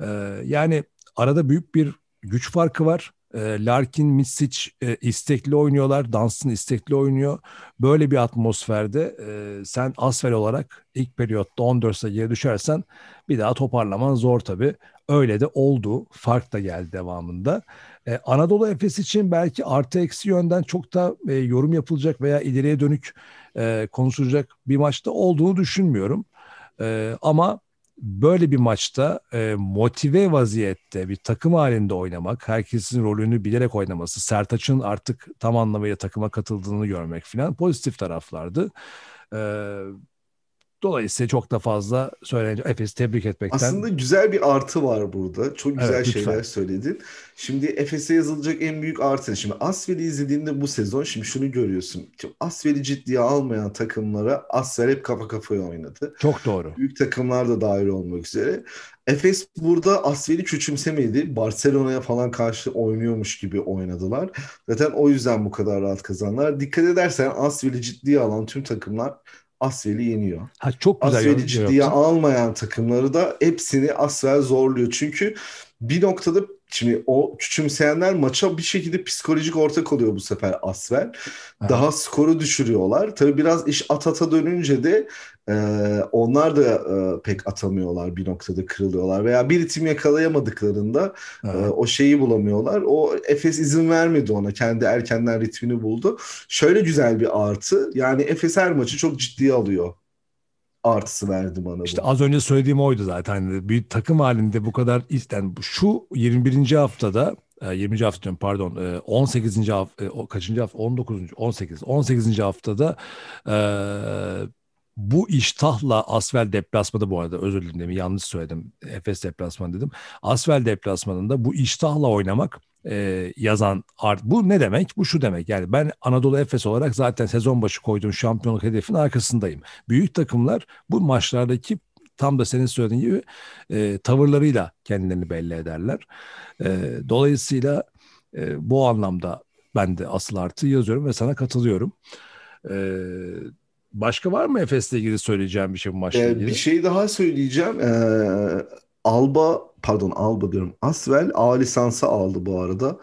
E, yani arada büyük bir güç farkı var. Ee, Larkin, Misic e, istekli oynuyorlar. Dunstan istekli oynuyor. Böyle bir atmosferde e, sen asfel olarak ilk periyotta 14 sayıya düşersen bir daha toparlaman zor tabii. Öyle de oldu. Fark da geldi devamında. E, Anadolu Efes için belki artı eksi yönden çok da yorum yapılacak veya ileriye dönük e, konuşulacak bir maçta olduğunu düşünmüyorum. E, ama böyle bir maçta e, motive vaziyette bir takım halinde oynamak, herkesin rolünü bilerek oynaması, Sertaç'ın artık tam anlamıyla takıma katıldığını görmek falan pozitif taraflardı. E, Dolayısıyla çok da fazla söyleyince Efes'i tebrik etmekten... Aslında güzel bir artı var burada. Çok güzel evet, şeyler söyledin. Şimdi Efes'e yazılacak en büyük artı. Şimdi Asvel'i izlediğinde bu sezon şimdi şunu görüyorsun. Şimdi Asvel'i ciddiye almayan takımlara Asvel hep kafa kafaya oynadı. Çok doğru. Büyük takımlar da dahil olmak üzere. Efes burada Asvel'i küçümsemedi. Barcelona'ya falan karşı oynuyormuş gibi oynadılar. Zaten o yüzden bu kadar rahat kazanlar. Dikkat edersen Asvel'i ciddiye alan tüm takımlar Asya'yı yeniyor. Ha çok güzel. Asya'yı ciddiye yaptın. almayan takımları da hepsini Asya zorluyor. Çünkü bir noktada Şimdi o küçümseyenler maça bir şekilde psikolojik ortak oluyor bu sefer Asvel. Evet. Daha skoru düşürüyorlar. Tabii biraz iş at ata dönünce de e, onlar da e, pek atamıyorlar bir noktada kırılıyorlar. Veya bir ritim yakalayamadıklarında e, evet. e, o şeyi bulamıyorlar. O Efes izin vermedi ona. Kendi erkenden ritmini buldu. Şöyle güzel bir artı. Yani Efes her maçı çok ciddiye alıyor artısı verdi bana. İşte bu. az önce söylediğim oydu zaten. Hani bir takım halinde bu kadar yani şu 21. haftada 20. E, hafta diyorum pardon 18. E, hafta e, kaçıncı hafta 19. 18. 18. haftada bu iştahla Asvel deplasmanı bu arada özür dilerim yanlış söyledim. Efes deplasmanı dedim. Asvel deplasmanında bu iştahla oynamak e, yazan art. Bu ne demek? Bu şu demek. Yani ben Anadolu Efes olarak zaten sezon başı koyduğum şampiyonluk hedefin arkasındayım. Büyük takımlar bu maçlardaki tam da senin söylediğin gibi e, tavırlarıyla kendilerini belli ederler. E, dolayısıyla e, bu anlamda ben de asıl artı yazıyorum ve sana katılıyorum. E, Başka var mı Efes'le ilgili söyleyeceğim bir şey bu maçla ee, ilgili? Ee, bir şey daha söyleyeceğim. Ee, Alba, pardon Alba diyorum. Asvel A lisansı aldı bu arada.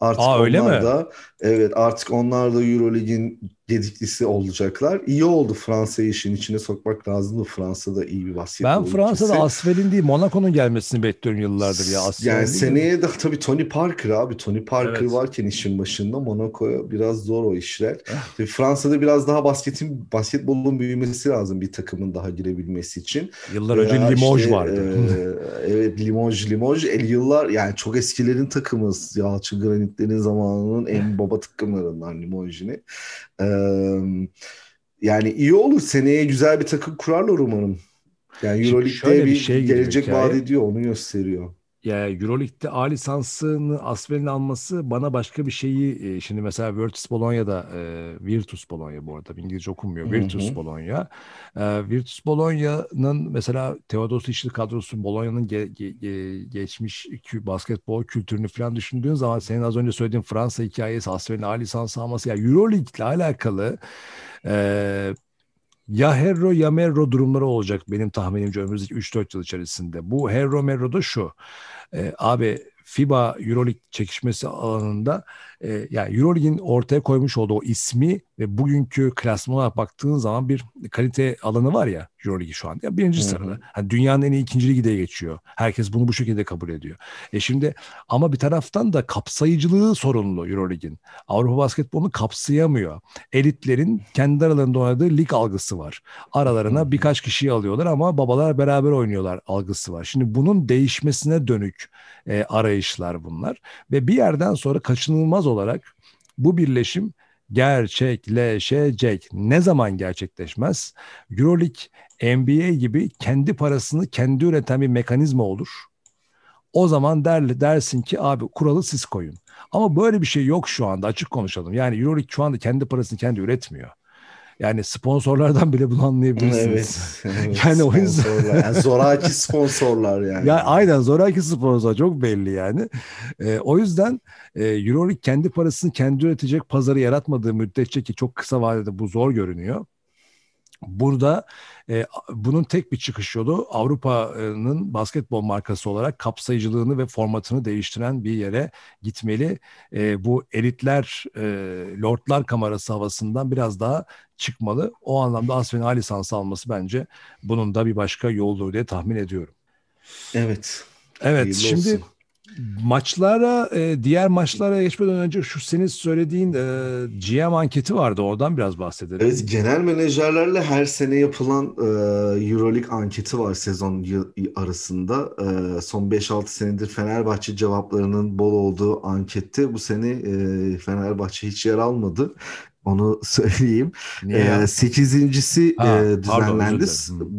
Artık Aa, öyle mi? da Evet artık onlar da Eurolig'in gediklisi olacaklar. İyi oldu Fransa işin içine sokmak lazım lazımdı. Fransa'da iyi bir basketbol Ben Fransa'da ülkesi. Asfel'in değil Monaco'nun gelmesini bekliyorum yıllardır ya. Asfel'in yani seneye mi? de tabii Tony Parker abi. Tony Parker evet. varken işin başında Monaco'ya biraz zor o işler. tabii Fransa'da biraz daha basketin basketbolun büyümesi lazım bir takımın daha girebilmesi için. Yıllar Veya önce Limoges işte, vardı. E, evet Limoges Limoges. E, yıllar yani çok eskilerin takımız. Yalçın Granitlerin zamanının en baba batık kameranın Limojini. Ee, yani iyi olur. Seneye güzel bir takım kurarlar umarım. Yani Euroleague'de bir, bir şey gelecek vaat ediyor. Onu gösteriyor ya Euroleague'de A lisansını Asfel'in alması bana başka bir şeyi e, şimdi mesela Virtus Bologna'da e, Virtus Bologna bu arada İngilizce okunmuyor. Virtus hı hı. Bologna. E, Virtus Bologna'nın mesela Teodos İşli kadrosu Bologna'nın ge, ge, ge, geçmiş basketbol kültürünü falan düşündüğün zaman senin az önce söylediğin Fransa hikayesi Asfel'in A lisansı alması ya yani Euroleague'le alakalı eee ya Herro ya Merro durumları olacak benim tahminimce önümüzdeki 3-4 yıl içerisinde. Bu Herro Merro da şu. E, abi FIBA Euroleague çekişmesi alanında ee, yani Euroleague'in ortaya koymuş olduğu o ismi ve bugünkü klasmana baktığın zaman bir kalite alanı var ya Euroleague şu anda. Ya birinci sırada. Yani dünyanın en iyi ikinci ligi de geçiyor. Herkes bunu bu şekilde kabul ediyor. E şimdi ama bir taraftan da kapsayıcılığı sorunlu Euroleague'in. Avrupa basketbolunu kapsayamıyor. Elitlerin kendi aralarında oynadığı lig algısı var. Aralarına birkaç kişiyi alıyorlar ama babalar beraber oynuyorlar algısı var. Şimdi bunun değişmesine dönük e, arayışlar bunlar ve bir yerden sonra kaçınılmaz olarak bu birleşim gerçekleşecek. Ne zaman gerçekleşmez? Euroleague NBA gibi kendi parasını kendi üreten bir mekanizma olur. O zaman der, dersin ki abi kuralı siz koyun. Ama böyle bir şey yok şu anda açık konuşalım. Yani Euroleague şu anda kendi parasını kendi üretmiyor. Yani sponsorlardan bile bunu anlayabilirsiniz. Evet. evet yani o yüzden. yani zoraki sponsorlar yani. Ya aynen zoraki sponsor çok belli yani. E, o yüzden e, Euroleague kendi parasını kendi üretecek pazarı yaratmadığı müddetçe ki çok kısa vadede bu zor görünüyor. Burada e, bunun tek bir çıkış yolu Avrupa'nın basketbol markası olarak kapsayıcılığını ve formatını değiştiren bir yere gitmeli. E, bu elitler, e, lordlar kamerası havasından biraz daha çıkmalı. O anlamda Asfin A lisansı alması bence bunun da bir başka yoldur diye tahmin ediyorum. Evet. Evet Hayırlı şimdi olsun. Maçlara, e, diğer maçlara geçmeden önce şu senin söylediğin e, GM anketi vardı. Oradan biraz bahsedelim. Evet, genel menajerlerle her sene yapılan e, EuroLeague anketi var sezon arasında. E, son 5-6 senedir Fenerbahçe cevaplarının bol olduğu ankette bu sene e, Fenerbahçe hiç yer almadı. Onu söyleyeyim. Niye? E, sekizincisi ha, e, düzenlendi. Pardon, bu,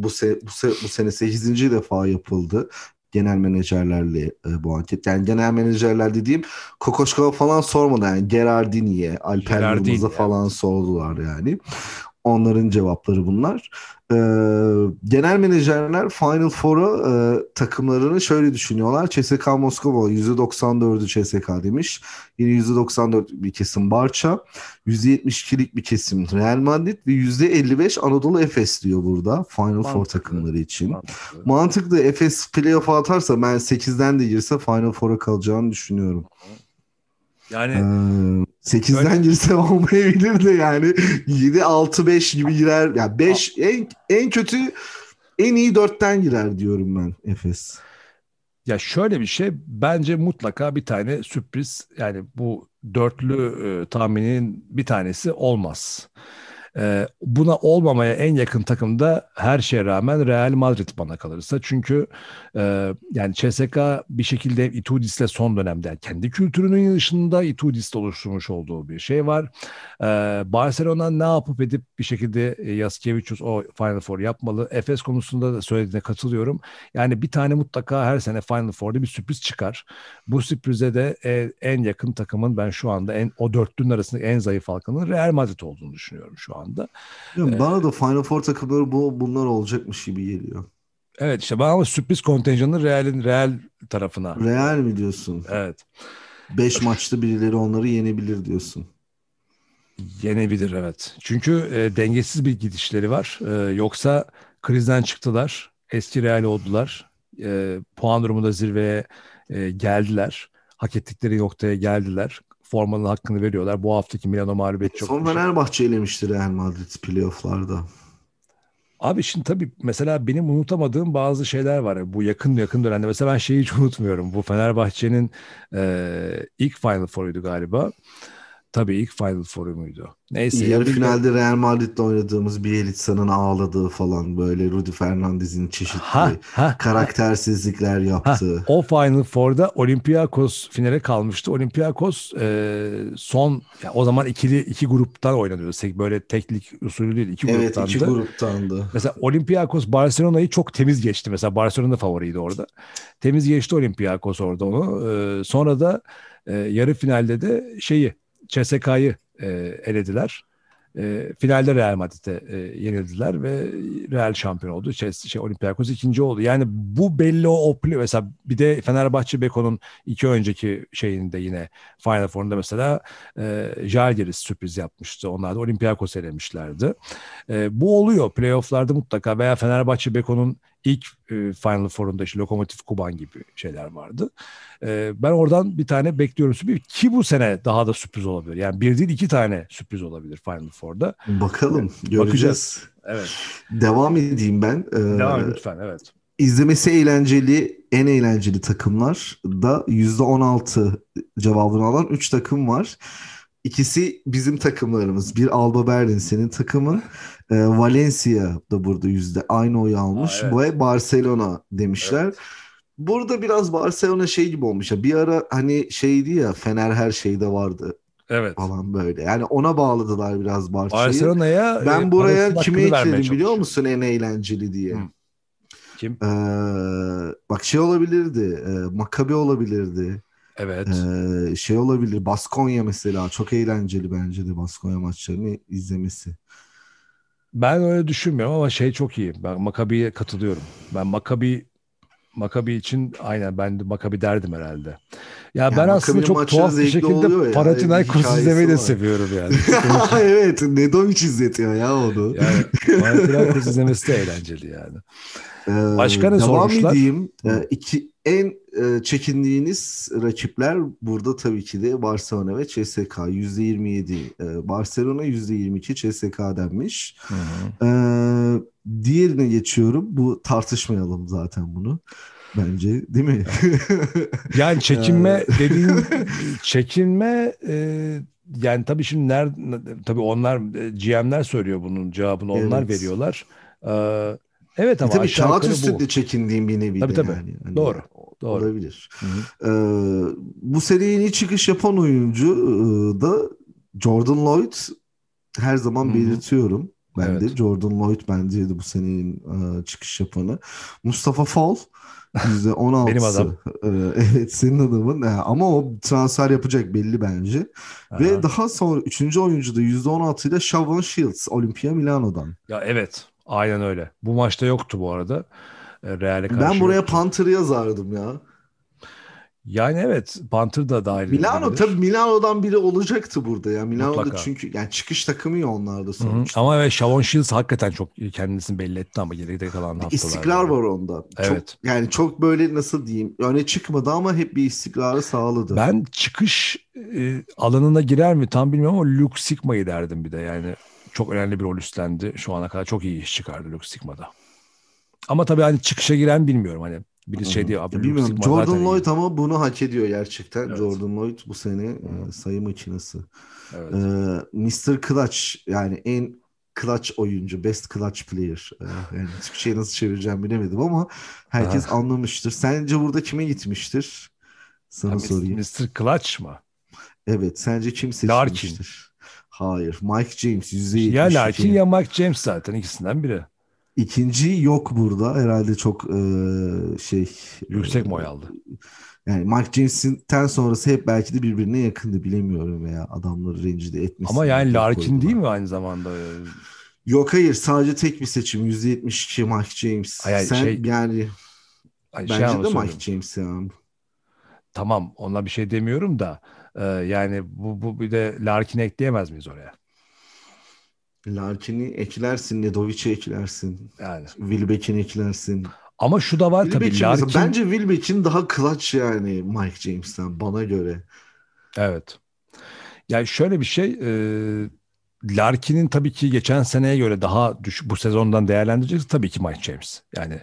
se, bu, se, bu sene sekizinci defa yapıldı genel menajerlerle e, bu anket. Yani genel menajerler dediğim Kokoşkova falan sormadı yani Gerardini'ye, Alper Gerardini falan sordular yani. Onların cevapları bunlar. E, genel menajerler Final Four'u e, takımlarını şöyle düşünüyorlar. CSK Moskova %94'ü CSK demiş. Yine %94 bir kesim Barça. %72'lik bir kesim Real Madrid ve %55 Anadolu Efes diyor burada Final Mantıklı. Four takımları için. Mantıklı. Mantıklı Efes playoff'a atarsa ben 8'den de girse Final Four'a kalacağını düşünüyorum. Hı. Yani hmm, ee, 8'den böyle... girse olmayabilir de yani 7 6 5 gibi girer. Ya yani 5 en en kötü en iyi 4'ten girer diyorum ben Efes. Ya şöyle bir şey bence mutlaka bir tane sürpriz yani bu dörtlü e, tahminin bir tanesi olmaz. Ee, buna olmamaya en yakın takımda her şeye rağmen Real Madrid bana kalırsa. Çünkü e, yani CSK bir şekilde Itudis'le son dönemde yani kendi kültürünün dışında Itudis'le oluşturmuş olduğu bir şey var. E, Barcelona ne yapıp edip bir şekilde e, Yaskevicius o Final Four yapmalı. Efes konusunda da söylediğine katılıyorum. Yani bir tane mutlaka her sene Final Four'da bir sürpriz çıkar. Bu sürprize de e, en yakın takımın ben şu anda en o dörtlünün arasında en zayıf halkının Real Madrid olduğunu düşünüyorum şu an anda. Yani ee, bana da Final Four takımları bu, bunlar olacakmış gibi geliyor. Evet işte bana ama sürpriz kontenjanı Real'in Real tarafına. Real mi diyorsun? Evet. Beş maçta birileri onları yenebilir diyorsun. Yenebilir evet. Çünkü e, dengesiz bir gidişleri var. E, yoksa krizden çıktılar. Eski Real oldular. E, puan durumunda zirveye e, geldiler. Hak ettikleri noktaya geldiler formanın hakkını veriyorlar. Bu haftaki Milano mağlubiyeti çok. Son Fenerbahçe elemiştir Real Madrid playoff'larda. Abi şimdi tabii mesela benim unutamadığım bazı şeyler var. Bu yakın yakın dönemde mesela ben şeyi hiç unutmuyorum. Bu Fenerbahçe'nin e, ilk Final Four'uydu galiba. Tabii ilk Final Forum'uydu. Neyse. Yarı finalde de... Real Madrid'de oynadığımız Bielitsa'nın ağladığı falan böyle Rudy Fernandez'in çeşitli ha, ha, karaktersizlikler ha, yaptığı. Ha, o Final Four'da Olympiakos finale kalmıştı. Olympiakos e, son yani o zaman ikili iki gruptan oynanıyordu. Böyle teklik usulü değil iki evet, gruptandı. iki gruptandı. Mesela Olympiakos Barcelona'yı çok temiz geçti. Mesela Barcelona favoriydi orada. Temiz geçti Olympiakos orada onu. E, sonra da e, yarı finalde de şeyi CSK'yı e, elediler. E, finalde Real Madrid'e e, yenildiler ve Real şampiyon oldu. Chelsea, şey, şey, Olympiakos ikinci oldu. Yani bu belli o, o mesela bir de Fenerbahçe Beko'nun iki önceki şeyinde yine Final Four'unda mesela e, Jalgiris sürpriz yapmıştı. Onlar da Olympiakos elemişlerdi. E, bu oluyor playofflarda mutlaka veya Fenerbahçe Beko'nun ilk e, Final Four'unda işte Lokomotiv Kuban gibi şeyler vardı. E, ben oradan bir tane bekliyorum sürpriz. Ki bu sene daha da sürpriz olabilir. Yani bir değil iki tane sürpriz olabilir Final Four'da. Bakalım evet, göreceğiz. Bakacağız. Evet. Devam edeyim ben. Ee, Devam lütfen evet. İzlemesi eğlenceli, en eğlenceli takımlar da %16 cevabını alan 3 takım var. İkisi bizim takımlarımız. Bir Alba Berlin senin takımın. E, Valencia da burada yüzde aynı oy almış. Aa, evet. Ve Barcelona demişler. Evet. Burada biraz Barcelona şey gibi olmuş ya. Bir ara hani şeydi ya Fener her şeyde vardı. Evet. Falan böyle. Yani ona bağladılar biraz Barça'yı. Barcelona'ya e, ben e, buraya kimi ekledim biliyor musun en eğlenceli diye. Hı. Kim? Ee, bak şey olabilirdi. E, Makabe olabilirdi. Evet. Ee, şey olabilir. Baskonya mesela çok eğlenceli bence de Baskonya maçlarını izlemesi. Ben öyle düşünmüyorum ama şey çok iyi. Ben Makabi'ye katılıyorum. Ben Makabi Makabi için aynen ben de Makabi derdim herhalde. Ya yani ben aslında çok tuhaf bir şekilde Panathinaikos izlemeyi de seviyorum yani. evet Nedoviç izletiyor ya onu. Yani Panathinaikos izlemesi de eğlenceli yani. Ee, Başka ne devam sormuşlar? Devam edeyim. Ee, iki, en e, çekindiğiniz rakipler burada tabii ki de Barcelona ve CSK. %27 e, Barcelona, %22 CSK denmiş. Hı hı. E, diğerine geçiyorum. Bu tartışmayalım zaten bunu. Bence değil mi? yani çekinme e. dediğin çekinme e, yani tabii şimdi nerede tabii onlar e, GM'ler söylüyor bunun cevabını evet. onlar veriyorlar. Ee, evet e, ama e tabii kağıt üstünde bu. çekindiğim bir nevi. Tabii tabii. Yani. Hani Doğru. Doğru. olabilir. Hı hı. Ee, bu serinin ilk çıkış yapan oyuncu e, da Jordan Lloyd. Her zaman Hı-hı. belirtiyorum. Ben evet. de Jordan Lloyd bendeydi bu senenin e, çıkış yapanı. Mustafa Fall %16'sı. Benim adam. Ee, evet senin adamın. Ee, ama o transfer yapacak belli bence. Aha. Ve daha sonra üçüncü oyuncu da %16 ile Shavon Shields Olimpia Milano'dan. Ya evet aynen öyle. Bu maçta yoktu bu arada. E, Real'e karşı. Ben buraya Panther'ı yazardım ya. Yani evet Panther da dahil. Milano edilir. tabii Milano'dan biri olacaktı burada ya. Milano'da Mutlaka. çünkü yani çıkış takımı ya onlarda sonuçta. Hı-hı. Ama evet Shavon Shields hakikaten çok kendisini belli etti ama geride kalan haftalarda. İstikrar var onda. Evet. Çok, yani çok böyle nasıl diyeyim öne çıkmadı ama hep bir istikrarı sağladı. Ben çıkış e, alanına girer mi tam bilmiyorum ama Luke Sigma'yı derdim bir de yani. Çok önemli bir rol üstlendi. Şu ana kadar çok iyi iş çıkardı Luke Sigma'da. Ama tabii hani çıkışa giren bilmiyorum hani bir şey diye. Bilmiyorum. Jordan Lloyd ama bunu hak ediyor gerçekten. Evet. Jordan Lloyd bu sene Hı-hı. E, sayı makinesi. Evet. Ee, Mr. Clutch yani en clutch oyuncu, best clutch player. Ee, yani Türkçe'ye nasıl çevireceğim bilemedim ama herkes Aha. anlamıştır. Sence burada kime gitmiştir? Sana ha, sorayım. Mr. Clutch mı? Evet. Sence kim seçilmiştir? Larkin. Hayır. Mike James %70. Ya Larkin ya Mike James zaten ikisinden biri. İkinci yok burada. Herhalde çok e, şey... E, Yüksek moy aldı. Yani Mark James'ten sonrası hep belki de birbirine yakındı bilemiyorum veya adamları rencide etmiş. Ama yani Larkin koydular. değil mi aynı zamanda? Yok hayır sadece tek bir seçim %72 şey Mark James. Hayır, Sen şey, yani hayır, şey bence şey de Mike söyleyeyim. James yani. Tamam ona bir şey demiyorum da e, yani bu, bu bir de Larkin ekleyemez miyiz oraya? Larkin'i eklersin, Nedovic'i eklersin. Yani. Wilbeck'ini eklersin. Ama şu da var tabii. Larkin... Mesela, bence Wilbeck'in daha clutch yani Mike James'ten bana göre. Evet. Yani şöyle bir şey e, Larkin'in tabii ki geçen seneye göre daha düş, bu sezondan değerlendireceğiz tabii ki Mike James. Yani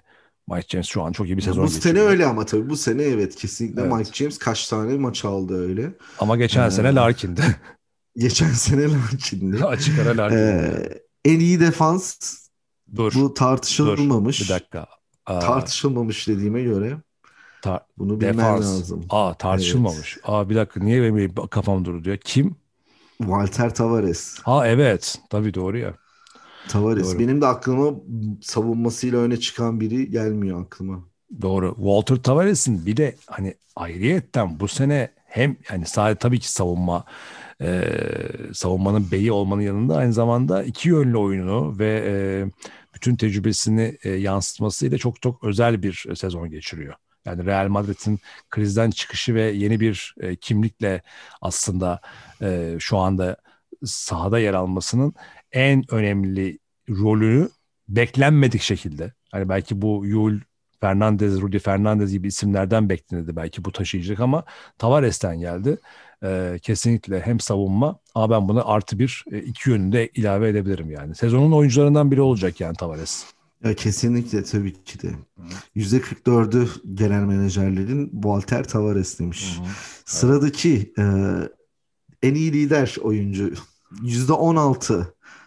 Mike James şu an çok iyi bir sezon Bu geçiriyor. sene öyle ama tabii bu sene evet kesinlikle evet. Mike James kaç tane maç aldı öyle. Ama geçen ee, sene Larkin'di. geçen sene Larkin'di. Açık ara Larkin. Ee, en iyi defans dur, bu tartışılmamış. Dur, bir dakika. Aa, tartışılmamış dediğime göre tar- bunu bilmem defans. lazım. Aa tartışılmamış. Evet. Aa bir dakika niye benim kafam durdu diyor. Kim? Walter Tavares. Ha evet. Tabii doğru ya. Tavares. Doğru. Benim de aklıma savunmasıyla öne çıkan biri gelmiyor aklıma. Doğru. Walter Tavares'in bir de hani ayrıyetten bu sene hem yani sadece tabii ki savunma e, savunmanın beyi olmanın yanında aynı zamanda iki yönlü oyunu ve e, bütün tecrübesini e, yansıtmasıyla çok çok özel bir e, sezon geçiriyor. Yani Real Madrid'in krizden çıkışı ve yeni bir e, kimlikle aslında e, şu anda sahada yer almasının en önemli rolünü beklenmedik şekilde. Hani belki bu Yul Fernandez, Rudy Fernandez gibi isimlerden beklenirdi belki bu taşıyacak ama Tavares'ten geldi e, kesinlikle hem savunma ama ben bunu artı bir e, iki yönünde ilave edebilirim yani. Sezonun oyuncularından biri olacak yani Tavares. Ya kesinlikle tabii ki de. Yüzde %44'ü genel menajerlerin Walter Tavares demiş. Hı hı. Sıradaki e, en iyi lider oyuncu %16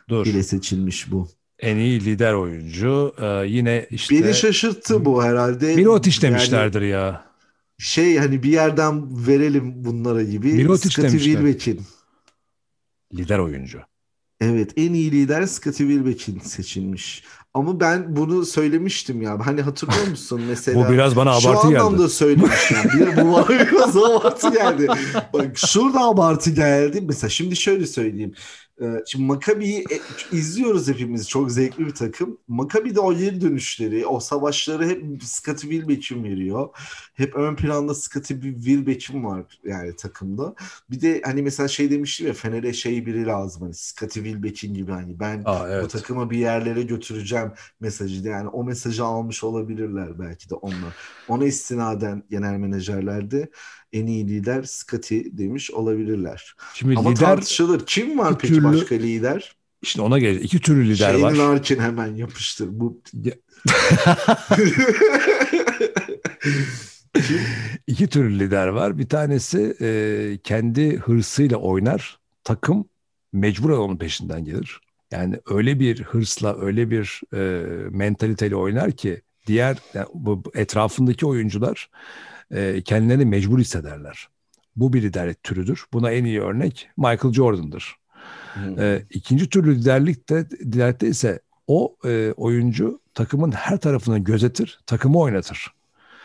Dur. ile seçilmiş bu en iyi lider oyuncu. Ee, yine işte... Beni şaşırttı bu herhalde. Milotic demişlerdir yani, ya şey hani bir yerden verelim bunlara gibi. Mirotic Scottie Wilbeck'in. Lider oyuncu. Evet en iyi lider Scottie Wilbeck'in seçilmiş. Ama ben bunu söylemiştim ya. Hani hatırlıyor musun mesela? bu biraz bana abartı geldi. Şu anlamda geldi. söylemiştim. Bir bu biraz abartı geldi. Bak şurada abartı geldi. Mesela şimdi şöyle söyleyeyim. Ee, şimdi Makabi'yi e, izliyoruz hepimiz. Çok zevkli bir takım. Makabi'de o geri dönüşleri, o savaşları hep Scottie Wilbeck'in veriyor. Hep ön planda Scottie Wilbeck'in var yani takımda. Bir de hani mesela şey demiştim ya Fener'e şey biri lazım. Hani Scottie Wilbeck'in gibi hani ben Aa, evet. bu takımı bir yerlere götüreceğim deprem mesajıydı. Yani o mesajı almış olabilirler belki de onlar. Ona istinaden genel menajerlerde en iyi lider Scotty demiş olabilirler. Şimdi Ama lider, tartışılır. Kim var peki türlü, başka lider? İşte ona gelir. İki türlü lider Şeyin var. Şeyin Larkin hemen yapıştır. Bu... Kim? İki türlü lider var. Bir tanesi e, kendi hırsıyla oynar. Takım mecburen onun peşinden gelir. Yani öyle bir hırsla, öyle bir e, mentaliteyle oynar ki diğer yani bu, etrafındaki oyuncular e, kendilerini mecbur hissederler. Bu bir liderlik türüdür. Buna en iyi örnek Michael Jordan'dır. Hmm. E, ikinci türlü liderlikte, liderlikte ise o e, oyuncu takımın her tarafını gözetir, takımı oynatır.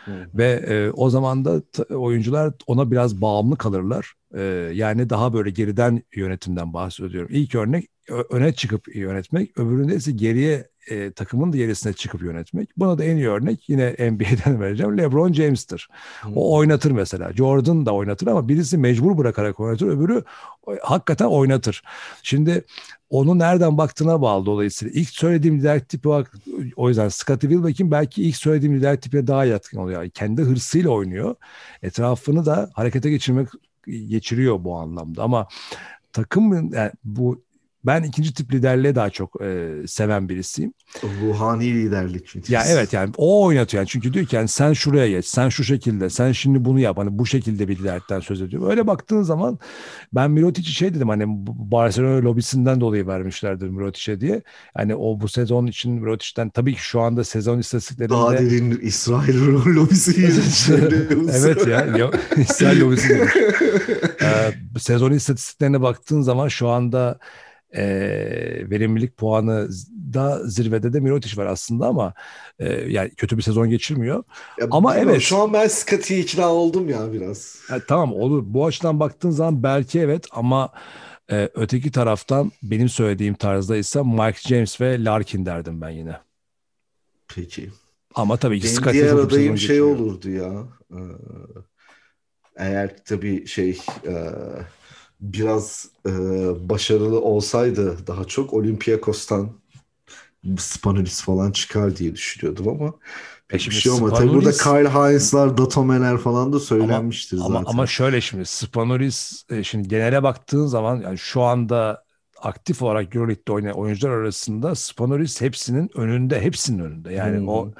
Hmm. Ve e, o zaman da oyuncular ona biraz bağımlı kalırlar. E, yani daha böyle geriden yönetimden bahsediyorum. İlk örnek öne çıkıp yönetmek, öbüründe ise geriye e, takımın da gerisine çıkıp yönetmek. Buna da en iyi örnek yine NBA'den vereceğim LeBron James'tir. Hmm. O oynatır mesela. Jordan da oynatır ama birisi mecbur bırakarak oynatır, öbürü e, hakikaten oynatır. Şimdi onu nereden baktığına bağlı dolayısıyla. ilk söylediğim lider tipi bak o yüzden Scottie Wilbeck'in belki ilk söylediğim lider tipine daha yatkın oluyor. Yani kendi hırsıyla oynuyor. Etrafını da harekete geçirmek geçiriyor bu anlamda ama takım yani bu ben ikinci tip liderliğe daha çok e, seven birisiyim. Ruhani liderlik çünkü. Ya evet yani o oynatıyor. Yani çünkü diyor ki yani sen şuraya geç, sen şu şekilde, sen şimdi bunu yap. Hani bu şekilde bir liderlikten söz ediyor. Öyle baktığın zaman ben Mirotic'i şey dedim hani Barcelona lobisinden dolayı vermişlerdir Mirotic'e diye. Hani o bu sezon için Mirotic'ten tabii ki şu anda sezon istatistiklerinde... Daha derin İsrail lobisi. evet ya İsrail lobisi. ee, sezon istatistiklerine baktığın zaman şu anda e, verimlilik puanı da zirvede de Mirotic var aslında ama e, yani kötü bir sezon geçirmiyor. Ya, ama evet. Şu an ben Scotty'ye ikna oldum ya biraz. Ya, tamam olur. Bu açıdan baktığın zaman belki evet ama e, öteki taraftan benim söylediğim tarzda ise Mike James ve Larkin derdim ben yine. Peki. Ama tabii ki Scotty diğer adayım şey geçiriyor. olurdu ya. Ee, eğer tabii şey e, biraz e, başarılı olsaydı daha çok Olympiakos'tan Spanulis falan çıkar diye düşünüyordum ama pek bir şey olmadı. Spanulis... burada Kyle Hines'lar, Datomeler falan da söylenmiştir ama, zaten. Ama, ama şöyle şimdi Spanulis e, şimdi genele baktığın zaman yani şu anda aktif olarak Euroleague'de oynayan oyuncular arasında Spanulis hepsinin önünde, hepsinin önünde. Yani hmm. o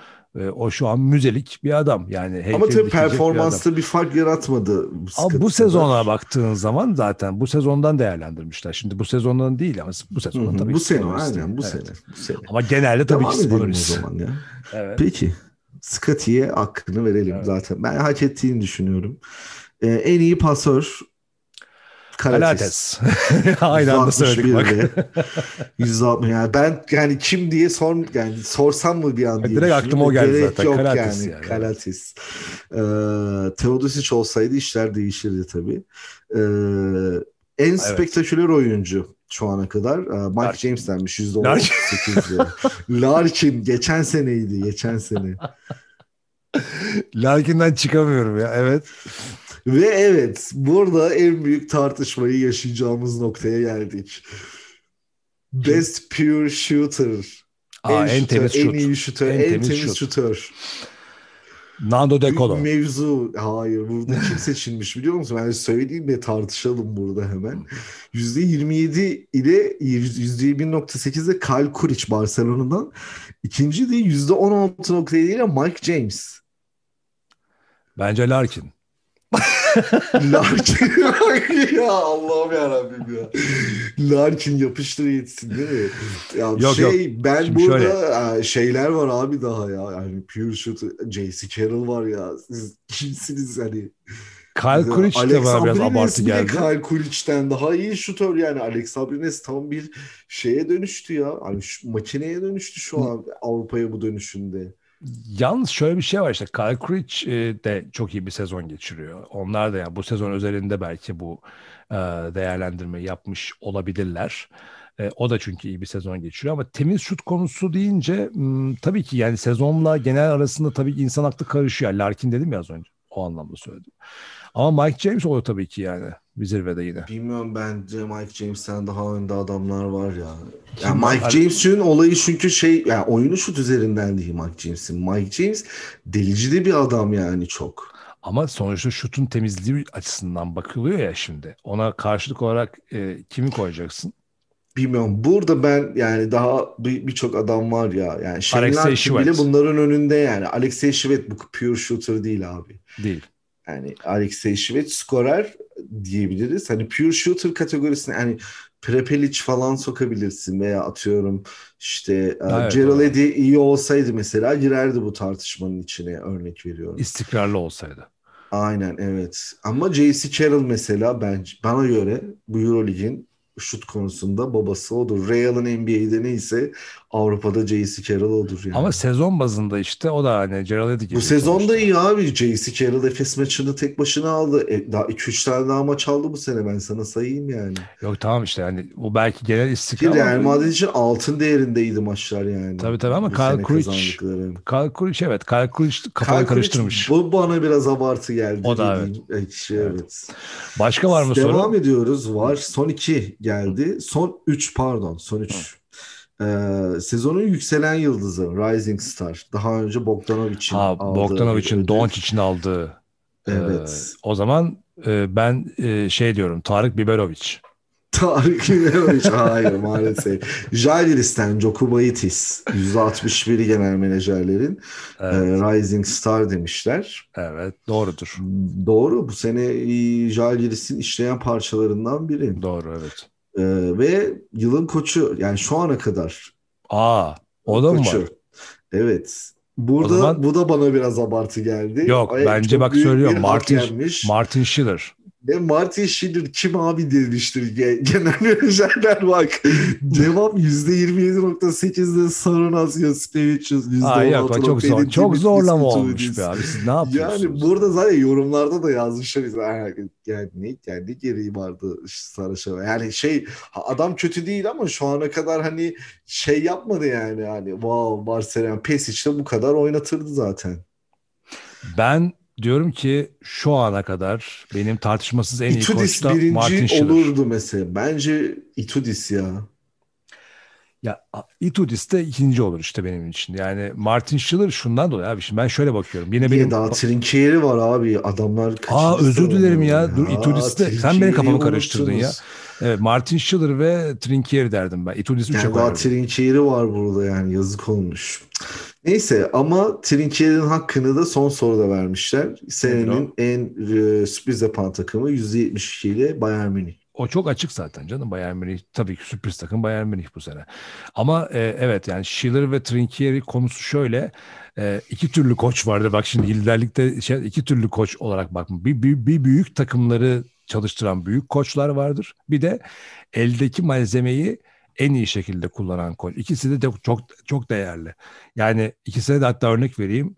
o şu an müzelik bir adam. Yani Ama tabii performansta bir, bir fark yaratmadı. Ama bu sezona baktığın zaman zaten bu sezondan değerlendirmişler. Şimdi bu sezondan değil ama bu sezondan tabii. Bu sene aynen bu, evet. sene, bu sene. Ama genelde tabii Devam ki Spanolis. O zaman ya. evet. Peki. Scotty'ye hakkını verelim evet. zaten. Ben hak ettiğini düşünüyorum. Ee, en iyi pasör Kalates, Karates. Aynı anda söyledik bak. 160 yani ben yani kim diye sor yani sorsam mı bir an diye. Direkt aklıma o geldi Gerek zaten. Yok Karates yani. yani. Karates. Ee, Teodosic olsaydı işler değişirdi tabii. Ee, en evet. spektaküler oyuncu şu ana kadar. E, Mike Larkin. James denmiş %18. Larkin geçen seneydi geçen sene. Larkin'den çıkamıyorum ya evet. Ve evet burada en büyük tartışmayı yaşayacağımız noktaya geldik. Best Pure Shooter. Aa, en, en şütör, temiz şut. En iyi şütör, en, en temiz, temiz şütör. Nando De Colo. Mevzu hayır burada kim seçilmiş biliyor musun? Ben söyleyeyim de tartışalım burada hemen. %27 ile %1.8'de Kyle Kuric Barcelona'dan. İkinci de %16.7 ile Mike James. Bence Larkin. Larkin bak ya Allah'ım yarabbim ya. Larkin yapıştır yetsin değil mi? Ya yok, şey yok. ben Şimdi burada şöyle. şeyler var abi daha ya. Yani Pure Shoot, J.C. Carroll var ya. Siz kimsiniz hani? Kyle Kuric de var biraz abartı geldi. Kyle Kuric'den daha iyi şutör yani. Alex Abrines tam bir şeye dönüştü ya. Hani şu, makineye dönüştü şu an Avrupa'ya bu dönüşünde. Yalnız şöyle bir şey var işte Kyle Creech de çok iyi bir sezon geçiriyor. Onlar da yani bu sezon özelinde belki bu e, değerlendirmeyi yapmış olabilirler. E, o da çünkü iyi bir sezon geçiriyor ama temiz şut konusu deyince hmm, tabii ki yani sezonla genel arasında tabii insan aklı karışıyor. Larkin dedim ya az önce o anlamda söyledim. Ama Mike James oluyor tabii ki yani bir zirvede yine. Bilmiyorum bence Mike James'ten daha önde adamlar var ya. Yani Mike James'in olayı çünkü şey yani oyunu şut üzerinden değil Mike James'in. Mike James delicili bir adam yani çok. Ama sonuçta şutun temizliği açısından bakılıyor ya şimdi. Ona karşılık olarak e, kimi koyacaksın? Bilmiyorum. Burada ben yani daha birçok bir, bir adam var ya. Yani Alexey bile bunların önünde yani. Alexey Şivet bu pure shooter değil abi. Değil. Yani Alexey Şivet skorer diyebiliriz. Hani pure shooter kategorisine hani Prepelic falan sokabilirsin veya atıyorum işte e, evet, Gerald evet. Eddy iyi olsaydı mesela girerdi bu tartışmanın içine örnek veriyorum. İstikrarlı olsaydı. Aynen evet. Ama J.C. Carroll mesela bence bana göre bu EuroLeague'in şut konusunda babası odur. Real'ın NBA'de neyse Avrupa'da J.C. Carroll olur yani. Ama sezon bazında işte o da hani Gerald Eddy gibi. Bu sezon da iyi abi. J.C. Carroll Efes maçını tek başına aldı. E, daha 2-3 tane daha maç aldı bu sene ben sana sayayım yani. Yok tamam işte yani bu belki genel istikrar. Real yani, Madrid için altın değerindeydi maçlar yani. Tabii tabii ama Karl Kuric. Karl Kuric evet. Karl Kuric kafayı karıştırmış. bu bana biraz abartı geldi. O da evet. Ekşi, evet. Başka var mı Devam soru? Devam ediyoruz. Var. Son 2 geldi. Son 3 pardon. Son 3 e, sezonun yükselen yıldızı Rising Star. Daha önce Bogdanovic'in aldığı. Bogdanovic'in için aldığı. Ee, evet. E, o zaman e, ben e, şey diyorum Tarık Biberovic. Tarık Biberovic hayır maalesef. Jairis'ten Jokubaitis 161 genel menajerlerin e, evet. e, Rising Star demişler. Evet doğrudur. Doğru bu sene Jairis'in işleyen parçalarından biri. Doğru evet. Ee, ve yılın koçu yani şu ana kadar. Aa, o da mı var? Evet. Burada zaman bu da bana biraz abartı geldi. yok Ay, bence bak büyük söylüyorum Martin Martin Schiller. Ve Marty Schindler kim abi demiştir genel menajerler bak. Devam %27.8'de Sarın Asya Spavicius %16.7. Çok, zor, çok zorlama olmuş be abi siz ne yapıyorsunuz? Yani burada zaten yorumlarda da yazmışlar. Yani, yani ne kendi gereği vardı Sarış'a. Yani şey adam kötü değil ama şu ana kadar hani şey yapmadı yani. Hani wow Barcelona Pesic'te bu kadar oynatırdı zaten. Ben diyorum ki şu ana kadar benim tartışmasız en iyi Itudis koç da Martin Schiller. olurdu mesela. Bence Itudis ya. Ya Itudis de ikinci olur işte benim için. Yani Martin Schiller şundan dolayı abi. Şimdi ben şöyle bakıyorum. Yine benim... Ya daha Trinkieri var abi. Adamlar Aa özür dilerim ya. ya. Dur Itudis'te sen benim kafamı karıştırdın ya. Evet Martin Schiller ve Trinkieri derdim ben. Itudis 3'e yani Daha Trinkieri var burada yani yazık olmuş. Neyse ama Trinçer'in hakkını da son soruda vermişler. Senenin en e, sürpriz yapan takımı %72 ile Bayern Münih. O çok açık zaten canım Bayern Münih. Tabii ki sürpriz takım Bayern Münih bu sene. Ama e, evet yani Schiller ve Trinkieri konusu şöyle. E, iki türlü koç vardı. Bak şimdi liderlikte şey, iki türlü koç olarak bak. Bir, bir, bir büyük takımları çalıştıran büyük koçlar vardır. Bir de eldeki malzemeyi en iyi şekilde kullanan koç. İkisi de çok çok, değerli. Yani ikisine de hatta örnek vereyim.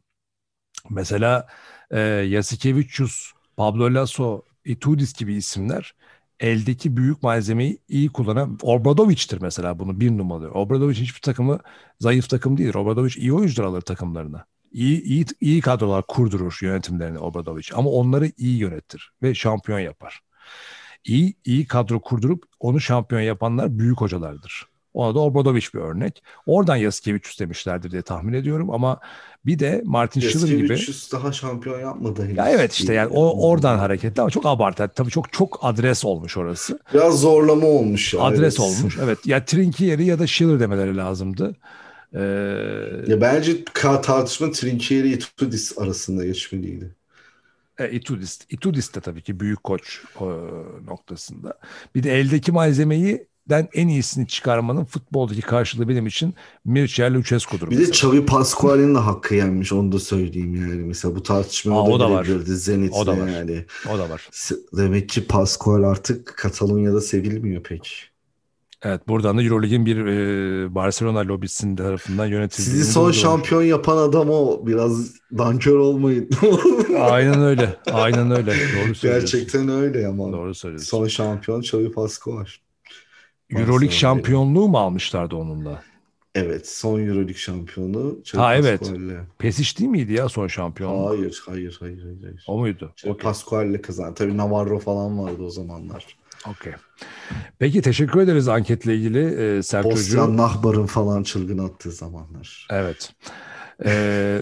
Mesela e, Yasikevicius, Pablo Lasso, Itudis gibi isimler eldeki büyük malzemeyi iyi kullanan Obradovic'tir mesela bunu bir numaralı. Obradovic hiçbir takımı zayıf takım değil. Obradovic iyi oyuncular alır takımlarına. İyi, iyi, iyi kadrolar kurdurur yönetimlerini Obradovic ama onları iyi yönetir ve şampiyon yapar iyi iyi kadro kurdurup onu şampiyon yapanlar büyük hocalardır. Ona da Obradovic bir örnek. Oradan Yasikevicius demişlerdir diye tahmin ediyorum ama bir de Martin Schiller gibi. Yasikevicius daha şampiyon yapmadı. Ya evet işte yani o hmm. oradan hareketli ama çok abartı. tabii çok çok adres olmuş orası. Biraz zorlama olmuş. Ya, adres evet. olmuş evet. Ya Trinkieri ya da Schiller demeleri lazımdı. Ee... Ya bence tartışma Trinkieri Itudis arasında geçmeliydi. E, Itudis. Itudis de tabii ki büyük koç e, noktasında. Bir de eldeki malzemeyi den en iyisini çıkarmanın futboldaki karşılığı benim için Mircea Lucescu'dur. Bir mesela. de Xavi Pascual'in de hakkı yenmiş onu da söyleyeyim yani. Mesela bu tartışmaya da, da girebilirdi Zenit'le yani. O da var. Demek ki Pascual artık Katalonya'da sevilmiyor pek. Evet buradan da Eurolig'in bir e, Barcelona lobisinin tarafından yönetildiğini Sizi son şampiyon yapan adam o. Biraz dankör olmayın. aynen öyle. Aynen öyle. Doğru söylüyorsun. Gerçekten öyle ama. Doğru söylüyorsun. Son şampiyon Xavi Pascual. Eurolig şampiyonluğu mu almışlardı onunla? Evet. Son Eurolig şampiyonu Xavi Ha evet. Pesiş değil miydi ya son şampiyon? Hayır, hayır, hayır, hayır. hayır. O muydu? Xavi okay. Pascual'le kazandı. Tabii Navarro falan vardı o zamanlar. Okey. Peki teşekkür ederiz anketle ilgili e, ee, Serp Bosyan Nahbar'ın falan çılgın attığı zamanlar. Evet. E,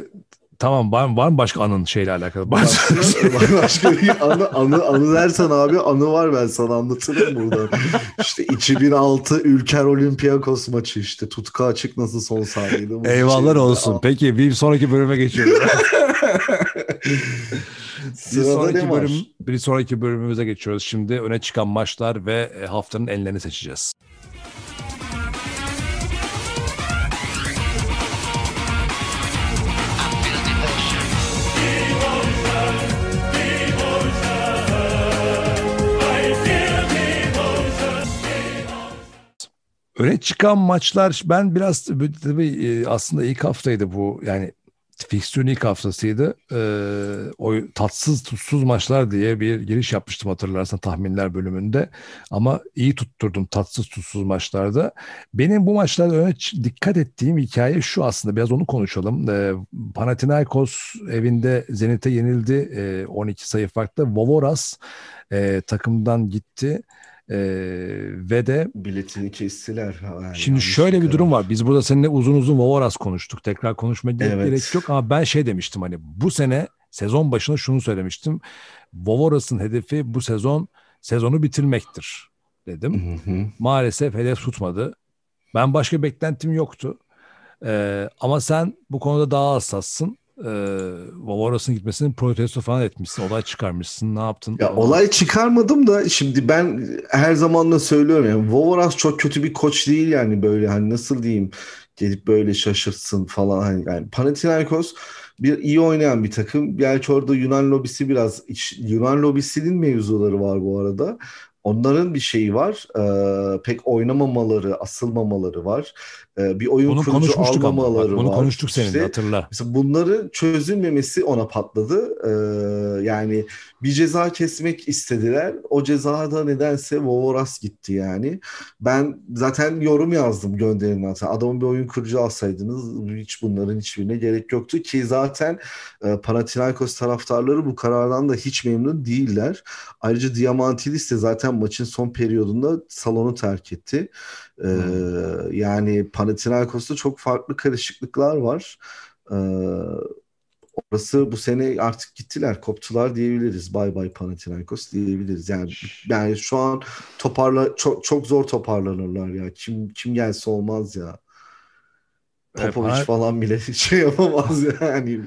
tamam var, var mı başka anın şeyle alakalı? Başka, şey. başka bir anı, anı, anı dersen abi anı var ben sana anlatırım burada. İşte 2006 Ülker Olympiakos maçı işte Tutka açık nasıl son saniyede. Eyvallah şey. olsun. Peki bir sonraki bölüme geçiyoruz. bir sonraki bölüm bir sonraki bölümümüze geçiyoruz. Şimdi öne çıkan maçlar ve e, haftanın enlerini seçeceğiz. Öne çıkan maçlar ben biraz tabii e, aslında ilk haftaydı bu yani fikstürün ilk haftasıydı. E, ee, o tatsız tutsuz maçlar diye bir giriş yapmıştım hatırlarsan tahminler bölümünde. Ama iyi tutturdum tatsız tutsuz maçlarda. Benim bu maçlarda öne dikkat ettiğim hikaye şu aslında biraz onu konuşalım. E, Panathinaikos evinde Zenit'e yenildi e, ee, 12 sayı farkla. Vovoras e, takımdan gitti. Ee, ve de biletini kestiler. Yani şimdi şöyle bir durum var. Biz burada seninle uzun uzun Vovoras konuştuk. Tekrar konuşmaya evet. gerek yok ama ben şey demiştim hani bu sene sezon başına şunu söylemiştim. Vovoras'ın hedefi bu sezon sezonu bitirmektir dedim. Hı hı. Maalesef hedef tutmadı. Ben başka beklentim yoktu. Ee, ama sen bu konuda daha hassassın e, Vavaros'un gitmesinin protesto falan etmişsin. Olay çıkarmışsın. Ne yaptın? Ya olay çıkarmadım da şimdi ben her zaman da söylüyorum. Yani, Vavaros çok kötü bir koç değil yani böyle hani nasıl diyeyim gelip böyle şaşırsın falan. Hani yani Panathinaikos bir iyi oynayan bir takım. Belki orada Yunan lobisi biraz Yunan lobisinin mevzuları var bu arada. Onların bir şeyi var. E, pek oynamamaları, asılmamaları var. E, bir oyun Bunu kurucu almamaları ama. Bak, bunu var. konuştuk seninle işte, hatırla. Mesela bunların çözülmemesi ona patladı. E, yani bir ceza kesmek istediler. O cezada nedense Vovoras gitti yani. Ben zaten yorum yazdım gönderin zaten. Adamın bir oyun kurucu alsaydınız hiç bunların hiçbirine gerek yoktu ki zaten e, Panathinaikos taraftarları bu karardan da hiç memnun değiller. Ayrıca Diamantidis de zaten zaten maçın son periyodunda salonu terk etti. Ee, hmm. Yani Panathinaikos'ta çok farklı karışıklıklar var. Ee, orası bu sene artık gittiler koptular diyebiliriz. Bay bay Panathinaikos diyebiliriz. Yani yani şu an toparla çok çok zor toparlanırlar ya. Kim kim gelse olmaz ya. E, Popovic Pan- falan bile şey yapamaz yani.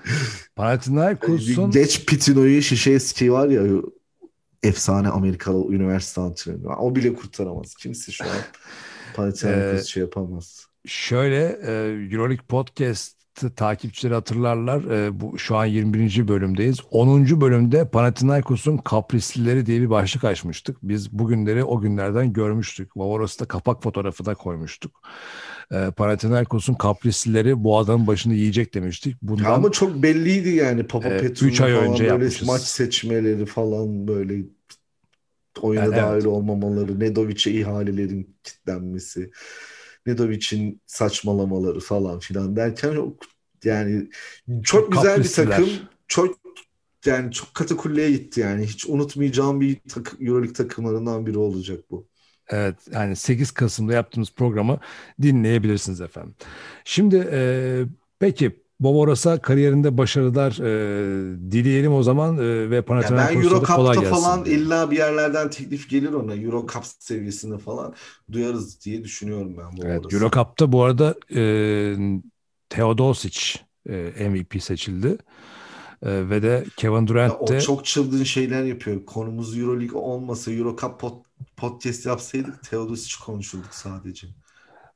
Panathinaikos'un geç Pitino'yu şişe eski var ya efsane Amerikalı üniversite antrenörü. O bile kurtaramaz. Kimse şu an Panathinaikos ee, şey yapamaz. Şöyle e, Euroleague Podcast takipçileri hatırlarlar. E, bu şu an 21. bölümdeyiz. 10. bölümde Panathinaikos'un kaprislileri diye bir başlık açmıştık. Biz bugünleri o günlerden görmüştük. Vavoros'ta kapak fotoğrafı da koymuştuk e, Panathinaikos'un kaprislileri bu adamın başını yiyecek demiştik. Bundan, ama çok belliydi yani Papa e, Petru'nun ay falan önce böyle maç seçmeleri falan böyle oyuna yani, dahil evet. olmamaları, Nedovic'e ihalelerin kitlenmesi, Nedovic'in saçmalamaları falan filan derken çok, yani çok, çok güzel bir takım, çok yani çok katakulleye gitti yani. Hiç unutmayacağım bir takı, Euroleague takımlarından biri olacak bu. Evet yani 8 Kasım'da yaptığımız programı dinleyebilirsiniz efendim. Şimdi e, peki Bovoras'a kariyerinde başarılar e, dileyelim o zaman e, ve Panathinaikos'a da kolay gelsin. falan illa bir yerlerden teklif gelir ona. Euro Cup seviyesinde falan duyarız diye düşünüyorum ben. Bovoras'a. Evet Euro Cup'ta bu arada e, Teodosic e, MVP seçildi. E, ve de Kevin Durant de... O çok çılgın şeyler yapıyor. Konumuz Euroleague olmasa Euro Cup pot podcast yapsaydık Teodosic konuşurduk sadece.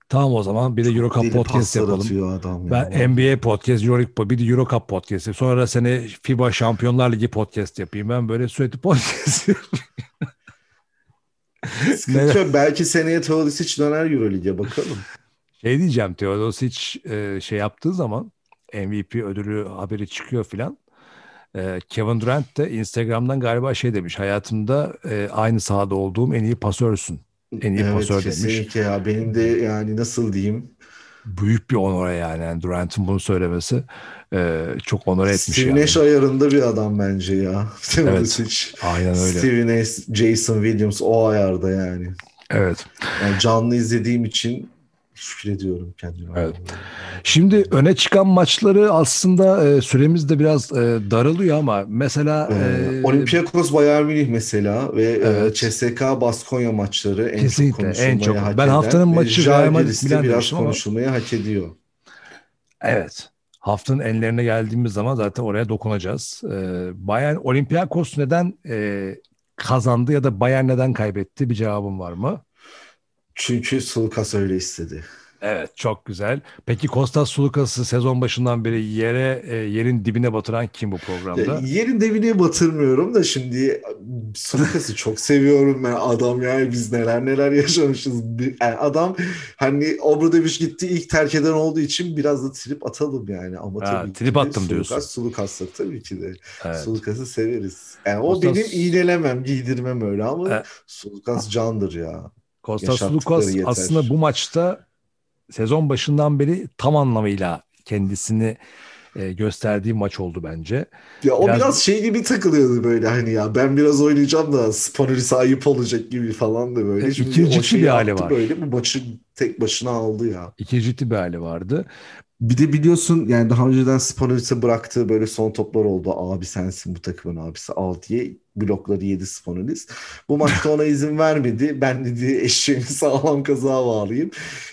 Tamam o zaman bir de Eurocup Deli podcast yapalım. Adam ben ya. NBA podcast, Eurocup, bir de Eurocup podcast. Sonra da seni FIBA Şampiyonlar Ligi podcast yapayım. Ben böyle sürekli podcast Sıkıntı Belki seneye Teodosic döner Euroleague'e bakalım. Şey diyeceğim Teodosic e, şey yaptığı zaman MVP ödülü haberi çıkıyor filan. Ee, Kevin Durant de Instagram'dan galiba şey demiş. Hayatımda e, aynı sahada olduğum en iyi pasörsün. En iyi evet, pasör demiş. ya. Benim de yani nasıl diyeyim büyük bir onora yani, yani Durant'ın bunu söylemesi e, çok onore etmiş. Steve Nash ayarında bir adam bence ya. evet. Hiç. Aynen öyle. Steve Nash, Jason Williams o ayarda yani. Evet. Yani canlı izlediğim için şükrediyorum kendime. Evet. Şimdi öne çıkan maçları aslında e, süremiz de biraz e, daralıyor ama mesela ee, e, Olympiakos Bayern Münih mesela ve e, evet. CSK Baskonya maçları en Kesinlikle, çok konuşulmayı en çok. hak Ben haftanın maçı Real biraz konuşulmaya ama... hak ediyor. Evet. Haftanın enlerine geldiğimiz zaman zaten oraya dokunacağız. Ee, Bayern Olympiakos neden e, kazandı ya da Bayern neden kaybetti bir cevabım var mı? Çünkü Sulukas öyle istedi. Evet çok güzel. Peki Kostas Sulukas'ı sezon başından beri yere e, yerin dibine batıran kim bu programda? E, yerin dibine batırmıyorum da şimdi Sulukas'ı çok seviyorum ben. Adam yani biz neler neler yaşamışız. Yani adam hani Obradoviç gitti ilk terk eden olduğu için biraz da trip atalım yani. Ama ha, tabii trip attım Sulukas, diyorsun. Sulukas'la tabii ki de. Evet. Sulukas'ı severiz. Yani Kostas... o benim iğnelemem, giydirmem öyle ama e... Sulukas candır ya. Kostas Lukas aslında bu maçta sezon başından beri tam anlamıyla kendisini e, gösterdiği maç oldu bence. Ya o biraz, biraz şey gibi takılıyordu böyle hani ya ben biraz oynayacağım da Spanolis'e ayıp olacak gibi falan da böyle. E, Şimdi şey bir hali var. Böyle bu maçı tek başına aldı ya. İkinci bir hali vardı. Bir de biliyorsun yani daha önceden Spanovic'e bıraktığı böyle son toplar oldu. Abi sensin bu takımın abisi al diye blokları yedi Spanovic. Bu maçta ona izin vermedi. Ben dedi eşeğimi sağlam kazığa bağlayayım.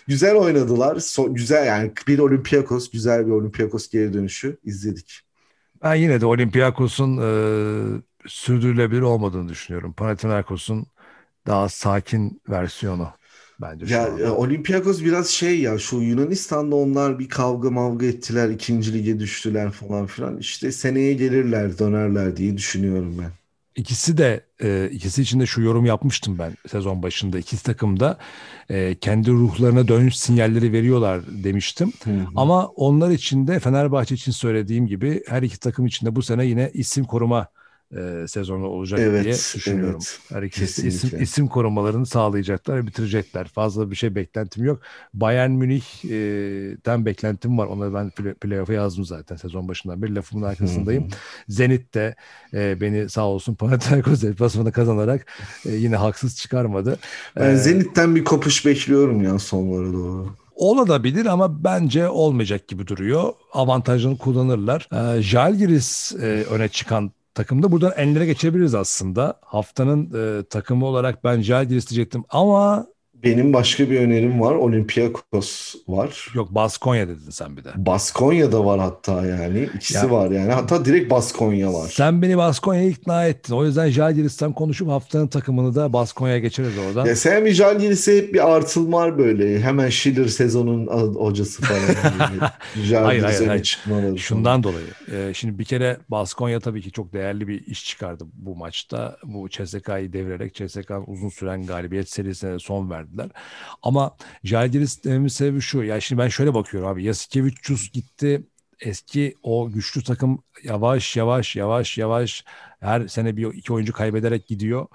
Güzel oynadılar. So güzel yani bir Olympiakos güzel bir Olympiakos geri dönüşü izledik. Ben yine de Olympiakos'un e, sürdürülebilir olmadığını düşünüyorum. Panathinaikos'un daha sakin versiyonu. Bence ya, anda. ya e, Olympiakos biraz şey ya şu Yunanistan'da onlar bir kavga mavga ettiler ikinci lige düştüler falan filan işte seneye gelirler dönerler diye düşünüyorum ben. İkisi de e, ikisi için de şu yorum yapmıştım ben sezon başında. İkisi takım da e, kendi ruhlarına dönüş sinyalleri veriyorlar demiştim. Hı hı. Ama onlar için de Fenerbahçe için söylediğim gibi her iki takım için de bu sene yine isim koruma e, sezonu olacak evet, diye düşünüyorum. Evet, Her ikisi isim, isim korumalarını sağlayacaklar bitirecekler. Fazla bir şey beklentim yok. Bayern Münih'ten e, beklentim var. Ona ben playoff'a yazdım zaten sezon başından beri. Lafımın arkasındayım. Zenit de e, beni sağ olsun Panathinaikos deplasmanı kazanarak e, yine haksız çıkarmadı. Ben ee, Zenit'ten bir kopuş bekliyorum ya sonlara doğru. Olabilir ama bence olmayacak gibi duruyor. Avantajını kullanırlar. E, Jalgiris e, öne çıkan takımda buradan enlere geçebiliriz aslında. Haftanın e, takımı olarak ben Jalgiris diyecektim ama benim başka bir önerim var. Olympiakos var. Yok Baskonya dedin sen bir de. Baskonya da var hatta yani. İkisi ya, var yani. Hatta direkt Baskonya var. Sen beni Baskonya'ya ikna ettin. O yüzden Jalgiris'ten konuşup haftanın takımını da Baskonya'ya geçeriz oradan. Ya sen bir Jalgiris'e hep bir artılmar böyle. Hemen Schiller sezonun hocası falan. hayır hayır. hayır. Şundan falan. dolayı. Ee, şimdi bir kere Baskonya tabii ki çok değerli bir iş çıkardı bu maçta. Bu CSK'yı devirerek CSK'nın uzun süren galibiyet serisine son verdi verdiler. Ama Jalgiris dememin sebebi şu. Ya şimdi ben şöyle bakıyorum abi. Yasikevicius gitti eski o güçlü takım yavaş yavaş yavaş yavaş her sene bir iki oyuncu kaybederek gidiyor.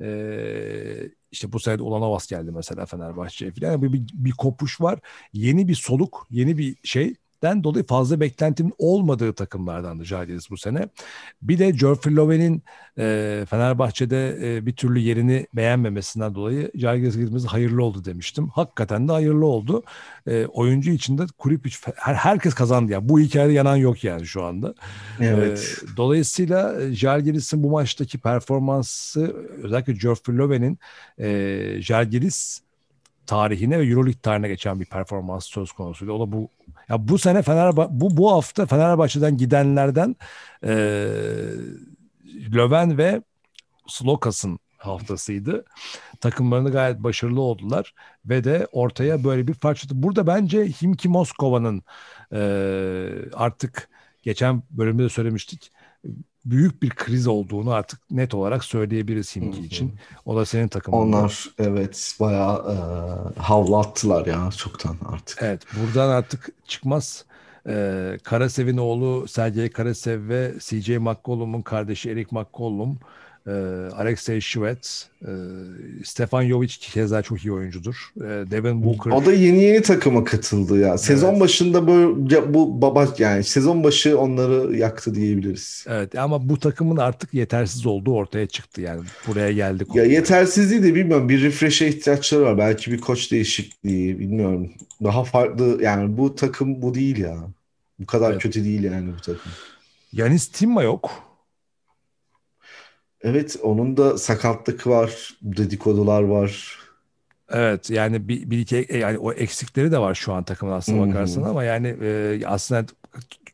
Ee, işte bu sene Ulanovas geldi mesela Fenerbahçe'ye falan. Yani bir, bir, bir kopuş var. Yeni bir soluk, yeni bir şey. Den dolayı fazla beklentimin olmadığı takımlardan da Jalgiris bu sene. Bir de Geoffrey Loven'in e, Fenerbahçe'de e, bir türlü yerini beğenmemesinden dolayı Jalgiris gitmesi hayırlı oldu demiştim. Hakikaten de hayırlı oldu. E, oyuncu içinde kulüp üç, her, herkes kazandı. Yani. Bu hikayede yanan yok yani şu anda. E, evet. E, dolayısıyla Jalgiris'in bu maçtaki performansı özellikle Geoffrey Loven'in e, Jalgiris tarihine ve Euroleague tarihine geçen bir performans söz konusuydu. O da bu ya bu sene Fenerbahçe bu bu hafta Fenerbahçe'den gidenlerden e, Löwen ve Slokas'ın haftasıydı. Takımlarını gayet başarılı oldular ve de ortaya böyle bir fark çıktı. Burada bence Himki Moskova'nın e, artık geçen bölümde de söylemiştik büyük bir kriz olduğunu artık net olarak söyleyebiliriz Himki için. O da senin takımın. Onlar evet bayağı e, havlattılar ya çoktan artık. Evet buradan artık çıkmaz. Ee, Karasev'in oğlu Sergey Karasev ve CJ McCollum'un kardeşi Erik McCollum e, Alexey Shvets, e, Stefan Jovic keza çok iyi oyuncudur. E, Devin hmm. Booker. O da yeni yeni takıma katıldı ya. Sezon evet. başında böyle bu baba yani sezon başı onları yaktı diyebiliriz. Evet ama bu takımın artık yetersiz olduğu ortaya çıktı yani. Buraya geldik. Ya yetersizliği de bilmiyorum. Bir refresh'e ihtiyaçları var. Belki bir koç değişikliği bilmiyorum. Daha farklı yani bu takım bu değil ya. Bu kadar evet. kötü değil yani bu takım. Yanis Timma yok. Evet onun da sakatlık var, dedikodular var. Evet yani bir, bir iki e, yani o eksikleri de var şu an takımın aslına bakarsan ama yani e, aslında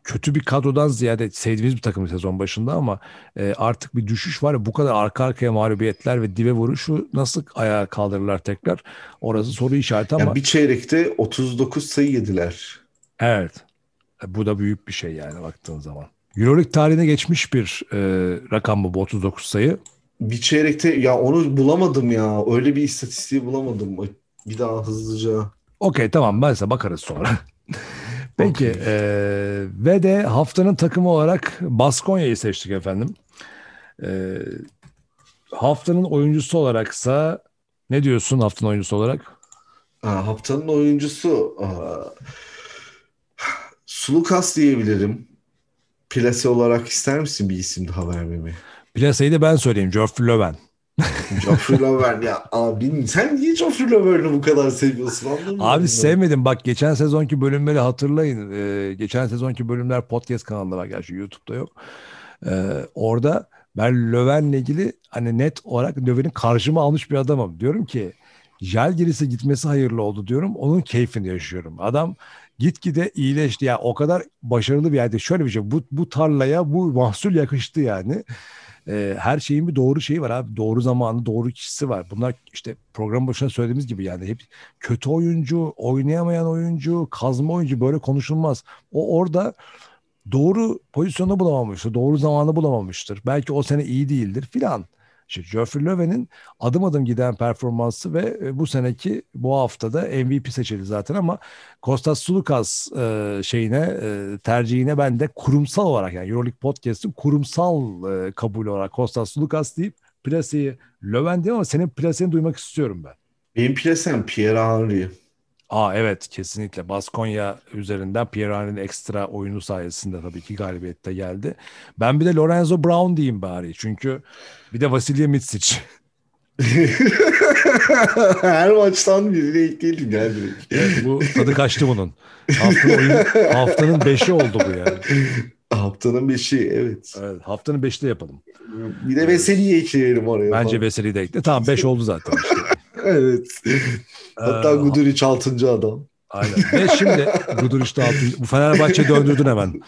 kötü bir kadrodan ziyade sevdiğimiz bir takım sezon başında ama e, artık bir düşüş var ya bu kadar arka arkaya mağlubiyetler ve dive vuruşu nasıl ayağa kaldırırlar tekrar orası soru işareti ama. Yani bir çeyrekte 39 sayı yediler. Evet e, bu da büyük bir şey yani baktığın zaman. Euroleague tarihine geçmiş bir e, rakam bu, bu 39 sayı. Bir çeyrekte ya onu bulamadım ya. Öyle bir istatistiği bulamadım. Bir daha hızlıca. Okey tamam ben size bakarız sonra. Peki e, ve de haftanın takımı olarak Baskonya'yı seçtik efendim. E, haftanın oyuncusu olaraksa ne diyorsun haftanın oyuncusu olarak? Ha, haftanın oyuncusu Sulukas diyebilirim plase olarak ister misin bir isim daha vermemi? Plaseyi de ben söyleyeyim. Geoffrey Löwen. Joffrey Lover ya abim sen niye Joffrey Lover'ını bu kadar seviyorsun anlamıyorum. Abi ya. sevmedim bak geçen sezonki bölümleri hatırlayın. Ee, geçen sezonki bölümler podcast kanalında var gerçi YouTube'da yok. Ee, orada ben Löwen'le ilgili hani net olarak Löwen'in karşıma almış bir adamım. Diyorum ki Jalgiris'e gitmesi hayırlı oldu diyorum. Onun keyfini yaşıyorum. Adam gitgide iyileşti. Yani o kadar başarılı bir yerde. Şöyle bir şey bu, bu tarlaya bu mahsul yakıştı yani. Ee, her şeyin bir doğru şeyi var abi. Doğru zamanı, doğru kişisi var. Bunlar işte program başına söylediğimiz gibi yani hep kötü oyuncu, oynayamayan oyuncu, kazma oyuncu böyle konuşulmaz. O orada doğru pozisyonu bulamamıştır, doğru zamanı bulamamıştır. Belki o sene iyi değildir filan. İşte Geoffrey Löwen'in adım adım giden performansı ve e, bu seneki bu haftada MVP seçildi zaten ama Kostas Sulukas e, şeyine e, tercihine ben de kurumsal olarak yani Euroleague Podcast'ın kurumsal kabul olarak Kostas Sulukas deyip plaseyi Löwen diye ama senin plaseni duymak istiyorum ben. Benim plasem Pierre Henry. Aa evet kesinlikle Baskonya üzerinden Pierre'nin ekstra oyunu sayesinde tabii ki galibiyette geldi. Ben bir de Lorenzo Brown diyeyim bari çünkü bir de Vasilya Mitsic. Her maçtan değil ekleyelim yani. Evet, bu tadı kaçtı bunun. Haftanın, oyun, haftanın beşi oldu bu yani. Haftanın beşi evet. evet haftanın beşi de yapalım. Bir de Veseli'yi ekleyelim oraya. Bence Veseli'yi de ekle. Tamam beş oldu zaten işte evet. Ee, Hatta ee, Guduric 6. adam. Aynen. Ve şimdi Guduric de 6. Bu Fenerbahçe döndürdün hemen.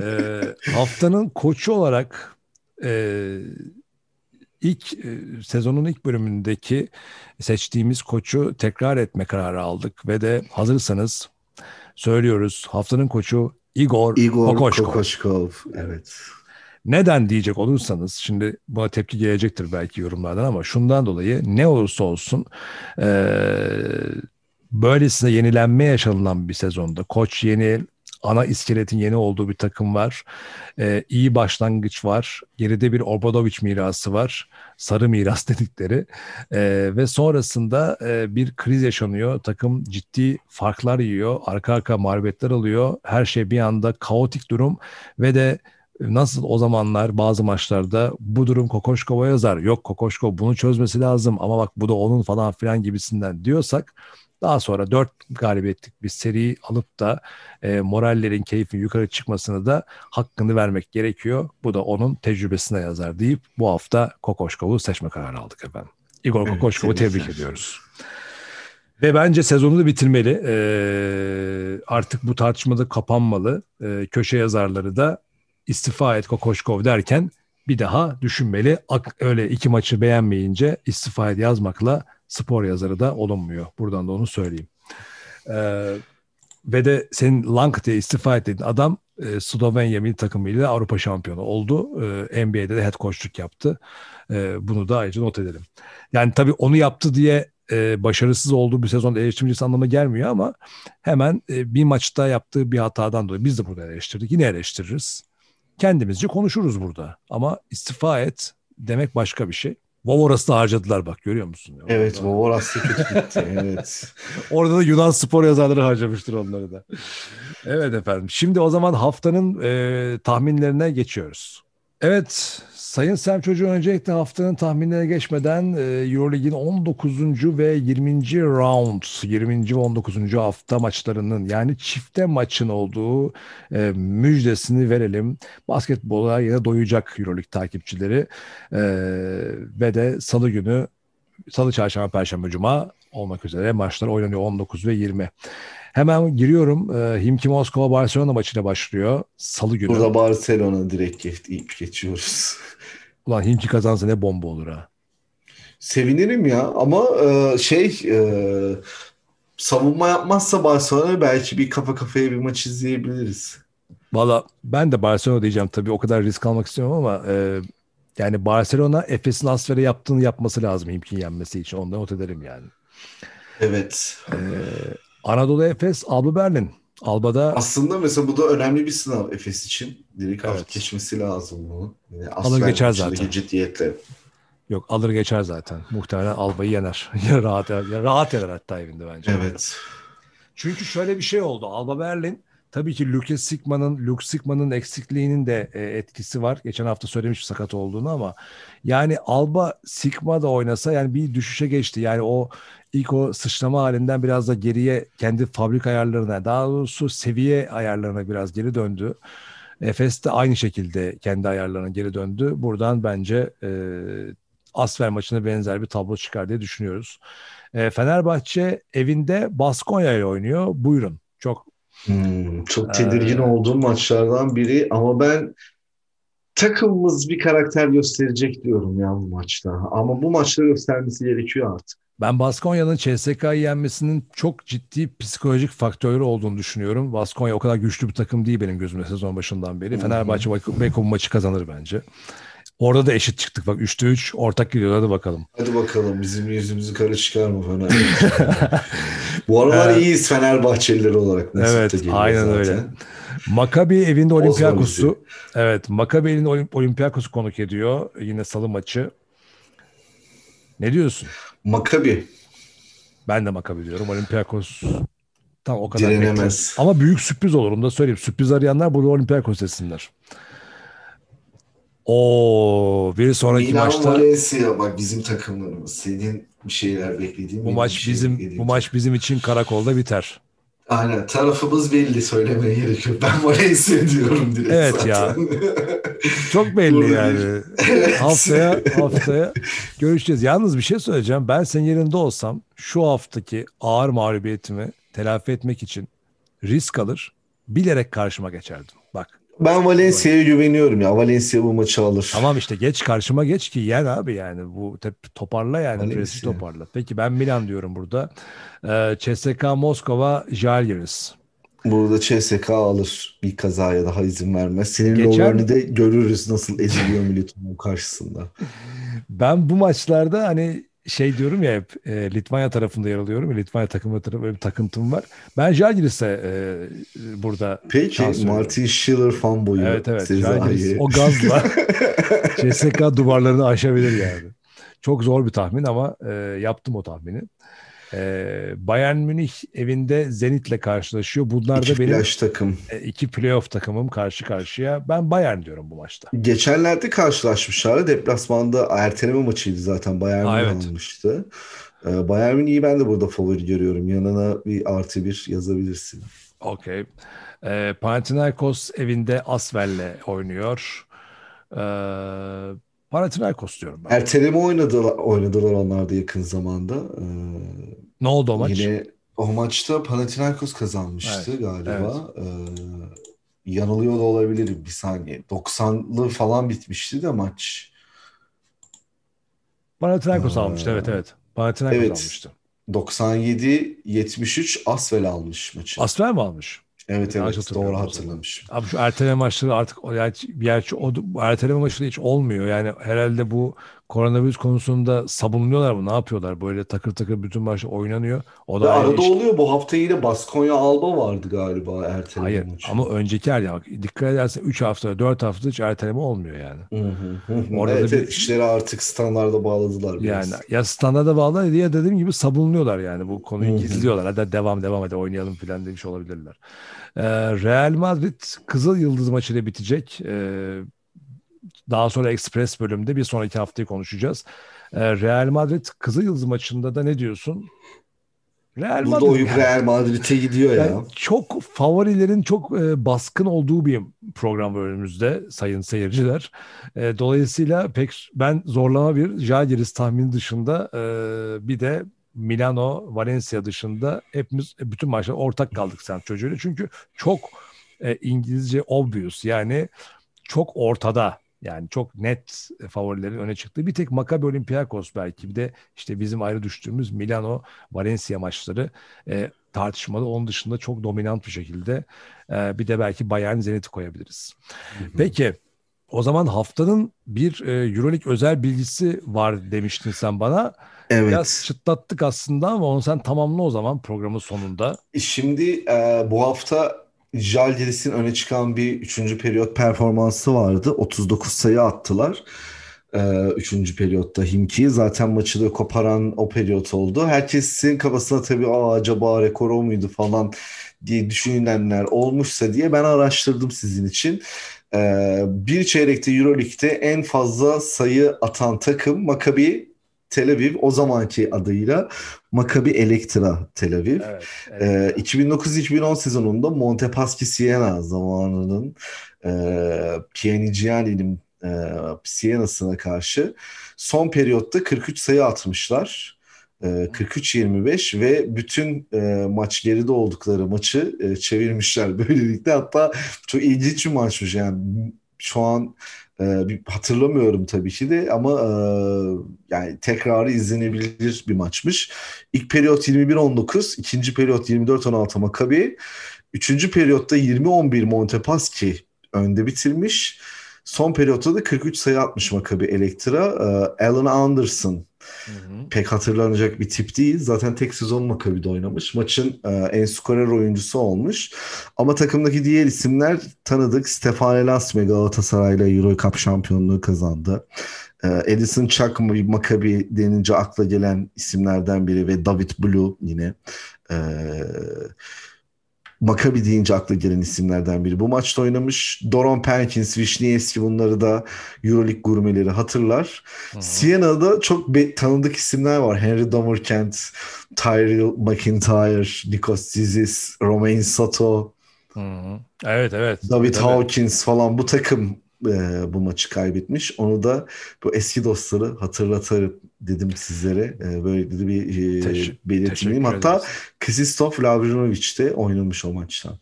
Ee, haftanın koçu olarak e, ilk e, sezonun ilk bölümündeki seçtiğimiz koçu tekrar etme kararı aldık ve de hazırsanız söylüyoruz haftanın koçu Igor, Igor Kokoşkov. Kokoşkov. Evet. Neden diyecek olursanız şimdi buna tepki gelecektir belki yorumlardan ama şundan dolayı ne olursa olsun e, böylesine yenilenme yaşanılan bir sezonda koç yeni ana iskeletin yeni olduğu bir takım var. Ee, iyi başlangıç var. Geride bir Obradovic mirası var. Sarı miras dedikleri. Ee, ve sonrasında e, bir kriz yaşanıyor. Takım ciddi farklar yiyor. Arka arka mağlubiyetler alıyor. Her şey bir anda kaotik durum ve de Nasıl o zamanlar bazı maçlarda bu durum Kokoşkov'a yazar. Yok Kokoşkov bunu çözmesi lazım ama bak bu da onun falan filan gibisinden diyorsak daha sonra dört galibiyetlik bir seri alıp da e, morallerin keyfin yukarı çıkmasını da hakkını vermek gerekiyor. Bu da onun tecrübesine yazar deyip bu hafta Kokoşkov'u seçme kararı aldık efendim. Igor evet, tebrik ediyoruz. Ve bence sezonu da bitirmeli. Ee, artık bu tartışmada kapanmalı. Ee, köşe yazarları da istifa et Kokoşkov derken bir daha düşünmeli. Öyle iki maçı beğenmeyince istifa et yazmakla spor yazarı da olunmuyor. Buradan da onu söyleyeyim. Ee, ve de senin Lank diye istifa et dediğin adam e, Slovenya milli takımıyla Avrupa şampiyonu oldu. E, ee, NBA'de de head coachluk yaptı. E, bunu da ayrıca not edelim. Yani tabii onu yaptı diye e, başarısız olduğu bir sezon eleştirmecisi anlamı gelmiyor ama hemen e, bir maçta yaptığı bir hatadan dolayı biz de burada eleştirdik. Yine eleştiririz kendimizce konuşuruz burada. Ama istifa et demek başka bir şey. Vovoras'ı harcadılar bak görüyor musun? Ya? Evet Vovoras kötü gitti evet. Orada da Yunan spor yazarları harcamıştır onları da. Evet efendim şimdi o zaman haftanın e, tahminlerine geçiyoruz. Evet Sayın Sem Çocuğu öncelikle haftanın tahminlerine geçmeden e, Euroleague'in 19. ve 20. round, 20. ve 19. hafta maçlarının yani çifte maçın olduğu e, müjdesini verelim. Basketbola yine doyacak Euroleague takipçileri e, ve de salı günü, salı, çarşamba, perşembe, cuma olmak üzere maçlar oynanıyor 19 ve 20. Hemen giriyorum. Himki Moskova Barcelona maçıyla başlıyor. Salı günü. Burada Barcelona direkt geç, geçiyoruz. Ulan Hinci kazansa ne bomba olur ha. Sevinirim ya ama e, şey e, savunma yapmazsa Barcelona belki bir kafa kafaya bir maç izleyebiliriz. Valla ben de Barcelona diyeceğim tabii o kadar risk almak istiyorum ama e, yani Barcelona Efes'in Asfer'e yaptığını yapması lazım imkin yenmesi için. Ondan not ederim yani. Evet. Ee, Anadolu Efes, Alba Berlin. Alba'da aslında mesela bu da önemli bir sınav Efes için. Direkt evet. geçmesi lazım bunu. Yani alır geçer zaten. Ciddiyetle. Yok alır geçer zaten. Muhtemelen Alba'yı yener. rahat yener. Rahat yener hatta evinde bence. Evet. Çünkü şöyle bir şey oldu. Alba Berlin tabii ki Luke Sigma'nın Luke Sigma'nın eksikliğinin de e, etkisi var. Geçen hafta söylemiş sakat olduğunu ama yani Alba Sigma da oynasa yani bir düşüşe geçti. Yani o ilk o sıçrama halinden biraz da geriye kendi fabrik ayarlarına daha doğrusu seviye ayarlarına biraz geri döndü. Efes de aynı şekilde kendi ayarlarına geri döndü. Buradan bence e, Asfer maçına benzer bir tablo çıkar diye düşünüyoruz. E, Fenerbahçe evinde Baskonya ile oynuyor. Buyurun. Çok hmm, çok e, tedirgin ee, olduğum maçlardan biri ama ben takımımız bir karakter gösterecek diyorum ya bu maçta. Ama bu maçta göstermesi gerekiyor artık. Ben Baskonya'nın CSK'yı yenmesinin çok ciddi psikolojik faktörü olduğunu düşünüyorum. Baskonya o kadar güçlü bir takım değil benim gözümde sezon başından beri. Fenerbahçe Beko maçı kazanır bence. Orada da eşit çıktık bak 3'te 3 ortak gidiyor hadi bakalım. Hadi bakalım bizim yüzümüzü kara çıkarma Fenerbahçe. Bu aralar evet. iyiyiz Fenerbahçeliler olarak. Nasip evet aynen zaten. öyle. Makabi evinde Olympiakos'u evet Makabi evinde Olympiakos'u konuk ediyor. Yine salı maçı. Ne diyorsun? Makabi. Ben de Makabi diyorum. Olympiakos tam o kadar Direnemez. Ama büyük sürpriz olur. Onu da söyleyeyim. Sürpriz arayanlar burada Olympiakos desinler. O bir sonraki Milan maçta Valencia bak bizim takımlarımız. Senin bir şeyler beklediğin bu maç şey bizim beklediğim. bu maç bizim için karakolda biter. Aynen tarafımız belli söylemeye gerek yok. Ben Valencia hissediyorum direkt evet zaten. ya. Çok belli Burada yani. Evet. Haftaya haftaya görüşeceğiz. Yalnız bir şey söyleyeceğim. Ben senin yerinde olsam şu haftaki ağır mağlubiyetimi telafi etmek için risk alır bilerek karşıma geçerdim. Bak ben Valencia'ya güveniyorum ya. Valencia bu maçı alır. Tamam işte geç karşıma geç ki yen abi yani. Bu toparla yani. Valencia. Presi toparla. Peki ben Milan diyorum burada. Ee, Moskova Jalgiris. Burada CSK alır bir kazaya daha izin vermez. Senin Geçen... de görürüz nasıl eziliyor Milito'nun karşısında. Ben bu maçlarda hani şey diyorum ya hep e, Litvanya tarafında yer alıyorum. Litvanya takımı tarafı bir takıntım var. Ben Jalgiris'e e, burada Peki Martin Schiller boyu. Evet evet. Jalgiris o gazla CSK duvarlarını aşabilir yani. Çok zor bir tahmin ama e, yaptım o tahmini. Ee, Bayern Münih evinde Zenit'le karşılaşıyor. Bunlar iki da benim takım. E, iki playoff takımım karşı karşıya. Ben Bayern diyorum bu maçta. Geçenlerde karşılaşmışlardı. Deplasmanda erteleme maçıydı zaten. Bayern Münih evet. almıştı. Ee, Bayern Münih'i ben de burada favori görüyorum. Yanına bir artı bir yazabilirsin. Okey. Ee, Panathinaikos evinde Asvel'le oynuyor. Ee, Panathinaikos diyorum ben. Erteleme oynadılar, oynadılar onlar da yakın zamanda. Ee, ne oldu o maç? Yine o maçta Panathinaikos kazanmıştı evet, galiba. Evet. Ee, yanılıyor da olabilirim bir saniye. 90'lı falan bitmişti de maç. Panathinaikos ee, almıştı evet evet. Panathinaikos evet, almıştı. 97-73 Asvel almış maçı. Asvel mi almış? Evet evet Ağaç doğru hatırlamışım. Abi şu erteleme maçları artık yani, gerçi o, erteleme maçları hiç olmuyor. Yani herhalde bu koronavirüs konusunda sabunluyorlar mı? Ne yapıyorlar? Böyle takır takır bütün maç oynanıyor. O da arada işte... oluyor. Bu hafta yine Baskonya Alba vardı galiba erteleme Hayır maçı. ama önceki her bak dikkat edersen 3 hafta 4 hafta hiç erteleme olmuyor yani. Orada evet, bir... işleri artık standarda bağladılar. Biraz. Yani ya standarda bağladılar ya dediğim gibi sabunluyorlar yani bu konuyu gizliyorlar. Hadi devam devam hadi oynayalım falan demiş şey olabilirler. Ee, Real Madrid Kızıl Yıldız maçıyla bitecek. Ee, daha sonra Express bölümde bir sonraki haftayı konuşacağız. Ee, Real Madrid Kızıl Yıldız maçında da ne diyorsun? Real Madrid. Burada oyun yani. Real Madrid'e gidiyor yani ya. Çok favorilerin çok e, baskın olduğu bir program önümüzde sayın seyirciler. E, dolayısıyla pek ben zorlama bir Jagiris tahmin dışında e, bir de Milano, Valencia dışında hepimiz bütün maçlar ortak kaldık sen çocuğuyla. Çünkü çok e, İngilizce obvious yani çok ortada yani çok net favorilerin öne çıktığı bir tek Maccabi Olympiakos belki bir de işte bizim ayrı düştüğümüz Milano Valencia maçları e, tartışmalı. Onun dışında çok dominant bir şekilde e, bir de belki Bayern Zenit'i koyabiliriz. Hı hı. Peki o zaman haftanın bir e, Euroleague özel bilgisi var demiştin sen bana. Evet. Biraz çıtlattık aslında ama onu sen tamamla o zaman programın sonunda. E, şimdi e, bu hafta Jalgiris'in öne çıkan bir üçüncü periyot performansı vardı. 39 sayı attılar. E, üçüncü periyotta Himki. Zaten maçı da koparan o periyot oldu. Herkesin kafasına tabii Aa, acaba rekor o muydu falan diye düşünenler olmuşsa diye ben araştırdım sizin için. Ee, bir çeyrekte Euroleague'de en fazla sayı atan takım Makabi. Tel Aviv o zamanki adıyla Maccabi Elektra Tel Aviv. Evet, evet. Ee, 2009-2010 sezonunda Montepaschi Siena zamanının e, Piani e, Siena'sına karşı son periyotta 43 sayı atmışlar. 43-25 e, ve bütün e, maç geride oldukları maçı e, çevirmişler böylelikle. Hatta çok ilginç bir maçmış yani şu an ee, bir, hatırlamıyorum tabii ki de ama e, yani tekrarı izlenebilir bir maçmış. İlk periyot 21-19, ikinci periyot 24-16 Makabi. Üçüncü periyotta 20-11 Montepaschi önde bitirmiş. Son periyotta da 43 sayı atmış Makabi Elektra. E, Alan Anderson hmm pek hatırlanacak bir tip değil. Zaten tek sezon Makabi'de oynamış. Maçın e, en skorer oyuncusu olmuş. Ama takımdaki diğer isimler tanıdık. Stefan Lasme Galatasaray'la Euro Cup şampiyonluğu kazandı. E, Edison Chuck Makabi denince akla gelen isimlerden biri ve David Blue yine. Eee Maccabi deyince akla gelen isimlerden biri. Bu maçta oynamış. Doron Perkins, Vişnievski bunları da Euroleague gurmeleri hatırlar. Hmm. Siena'da çok be- tanıdık isimler var. Henry Domerkent, Tyrell McIntyre, Nikos Zizis, Romain Sato. Hmm. Evet evet. David evet. Hawkins falan bu takım e, bu maçı kaybetmiş. Onu da bu eski dostları hatırlatarım dedim sizlere. E, böyle bir e, Teş- belirtmeyeyim. Hatta Krzysztof Lavrinovic de oynamış o maçtan.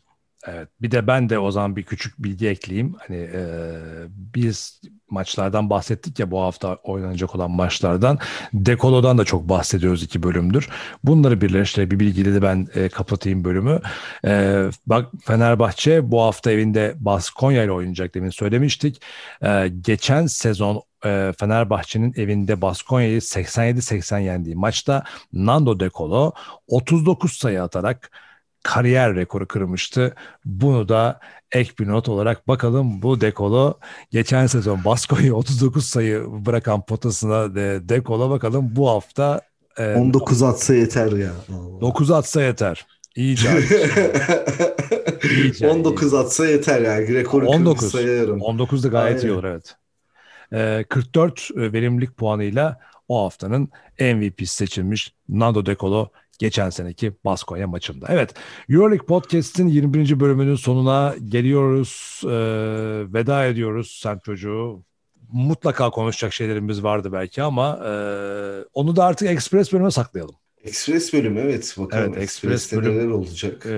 Evet. Bir de ben de o zaman bir küçük bilgi ekleyeyim. Hani e, biz maçlardan bahsettik ya bu hafta oynanacak olan maçlardan. Dekolo'dan da çok bahsediyoruz iki bölümdür. Bunları birleştire, bir bilgiyle de ben e, kapatayım bölümü. E, bak Fenerbahçe bu hafta evinde Baskonya ile oynayacak demin söylemiştik. E, geçen sezon e, Fenerbahçe'nin evinde Baskonya'yı 87-80 yendiği maçta Nando Dekolo 39 sayı atarak kariyer rekoru kırmıştı. Bunu da ek bir not olarak bakalım bu dekolo geçen sezon Basko'yu 39 sayı bırakan potasına de dekola bakalım bu hafta e, 19 atsa yeter ya. Allah. 9 atsa yeter. İyice. 19 atsa yeter ya. Rekoru 19. sayarım. 19 da gayet Aynen. iyi olur evet. E, 44 e, verimlilik puanıyla o haftanın MVP seçilmiş Nando Dekolo geçen seneki Baskonya maçında. Evet, EuroLeague Podcast'in 21. bölümünün sonuna geliyoruz. E, veda ediyoruz sen çocuğu. Mutlaka konuşacak şeylerimiz vardı belki ama e, onu da artık Express bölümüne saklayalım. Express bölüm evet bakalım evet, Express, Express bölüm, neler olacak. E,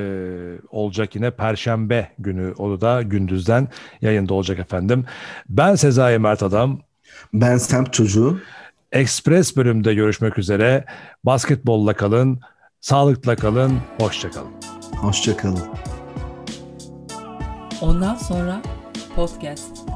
olacak yine Perşembe günü onu da gündüzden yayında olacak efendim. Ben Sezai Mert Adam. Ben Semp Çocuğu. Express bölümde görüşmek üzere. Basketbolla kalın, Sağlıkla kalın, hoşça kalın. Hoşça kalın. Ondan sonra podcast.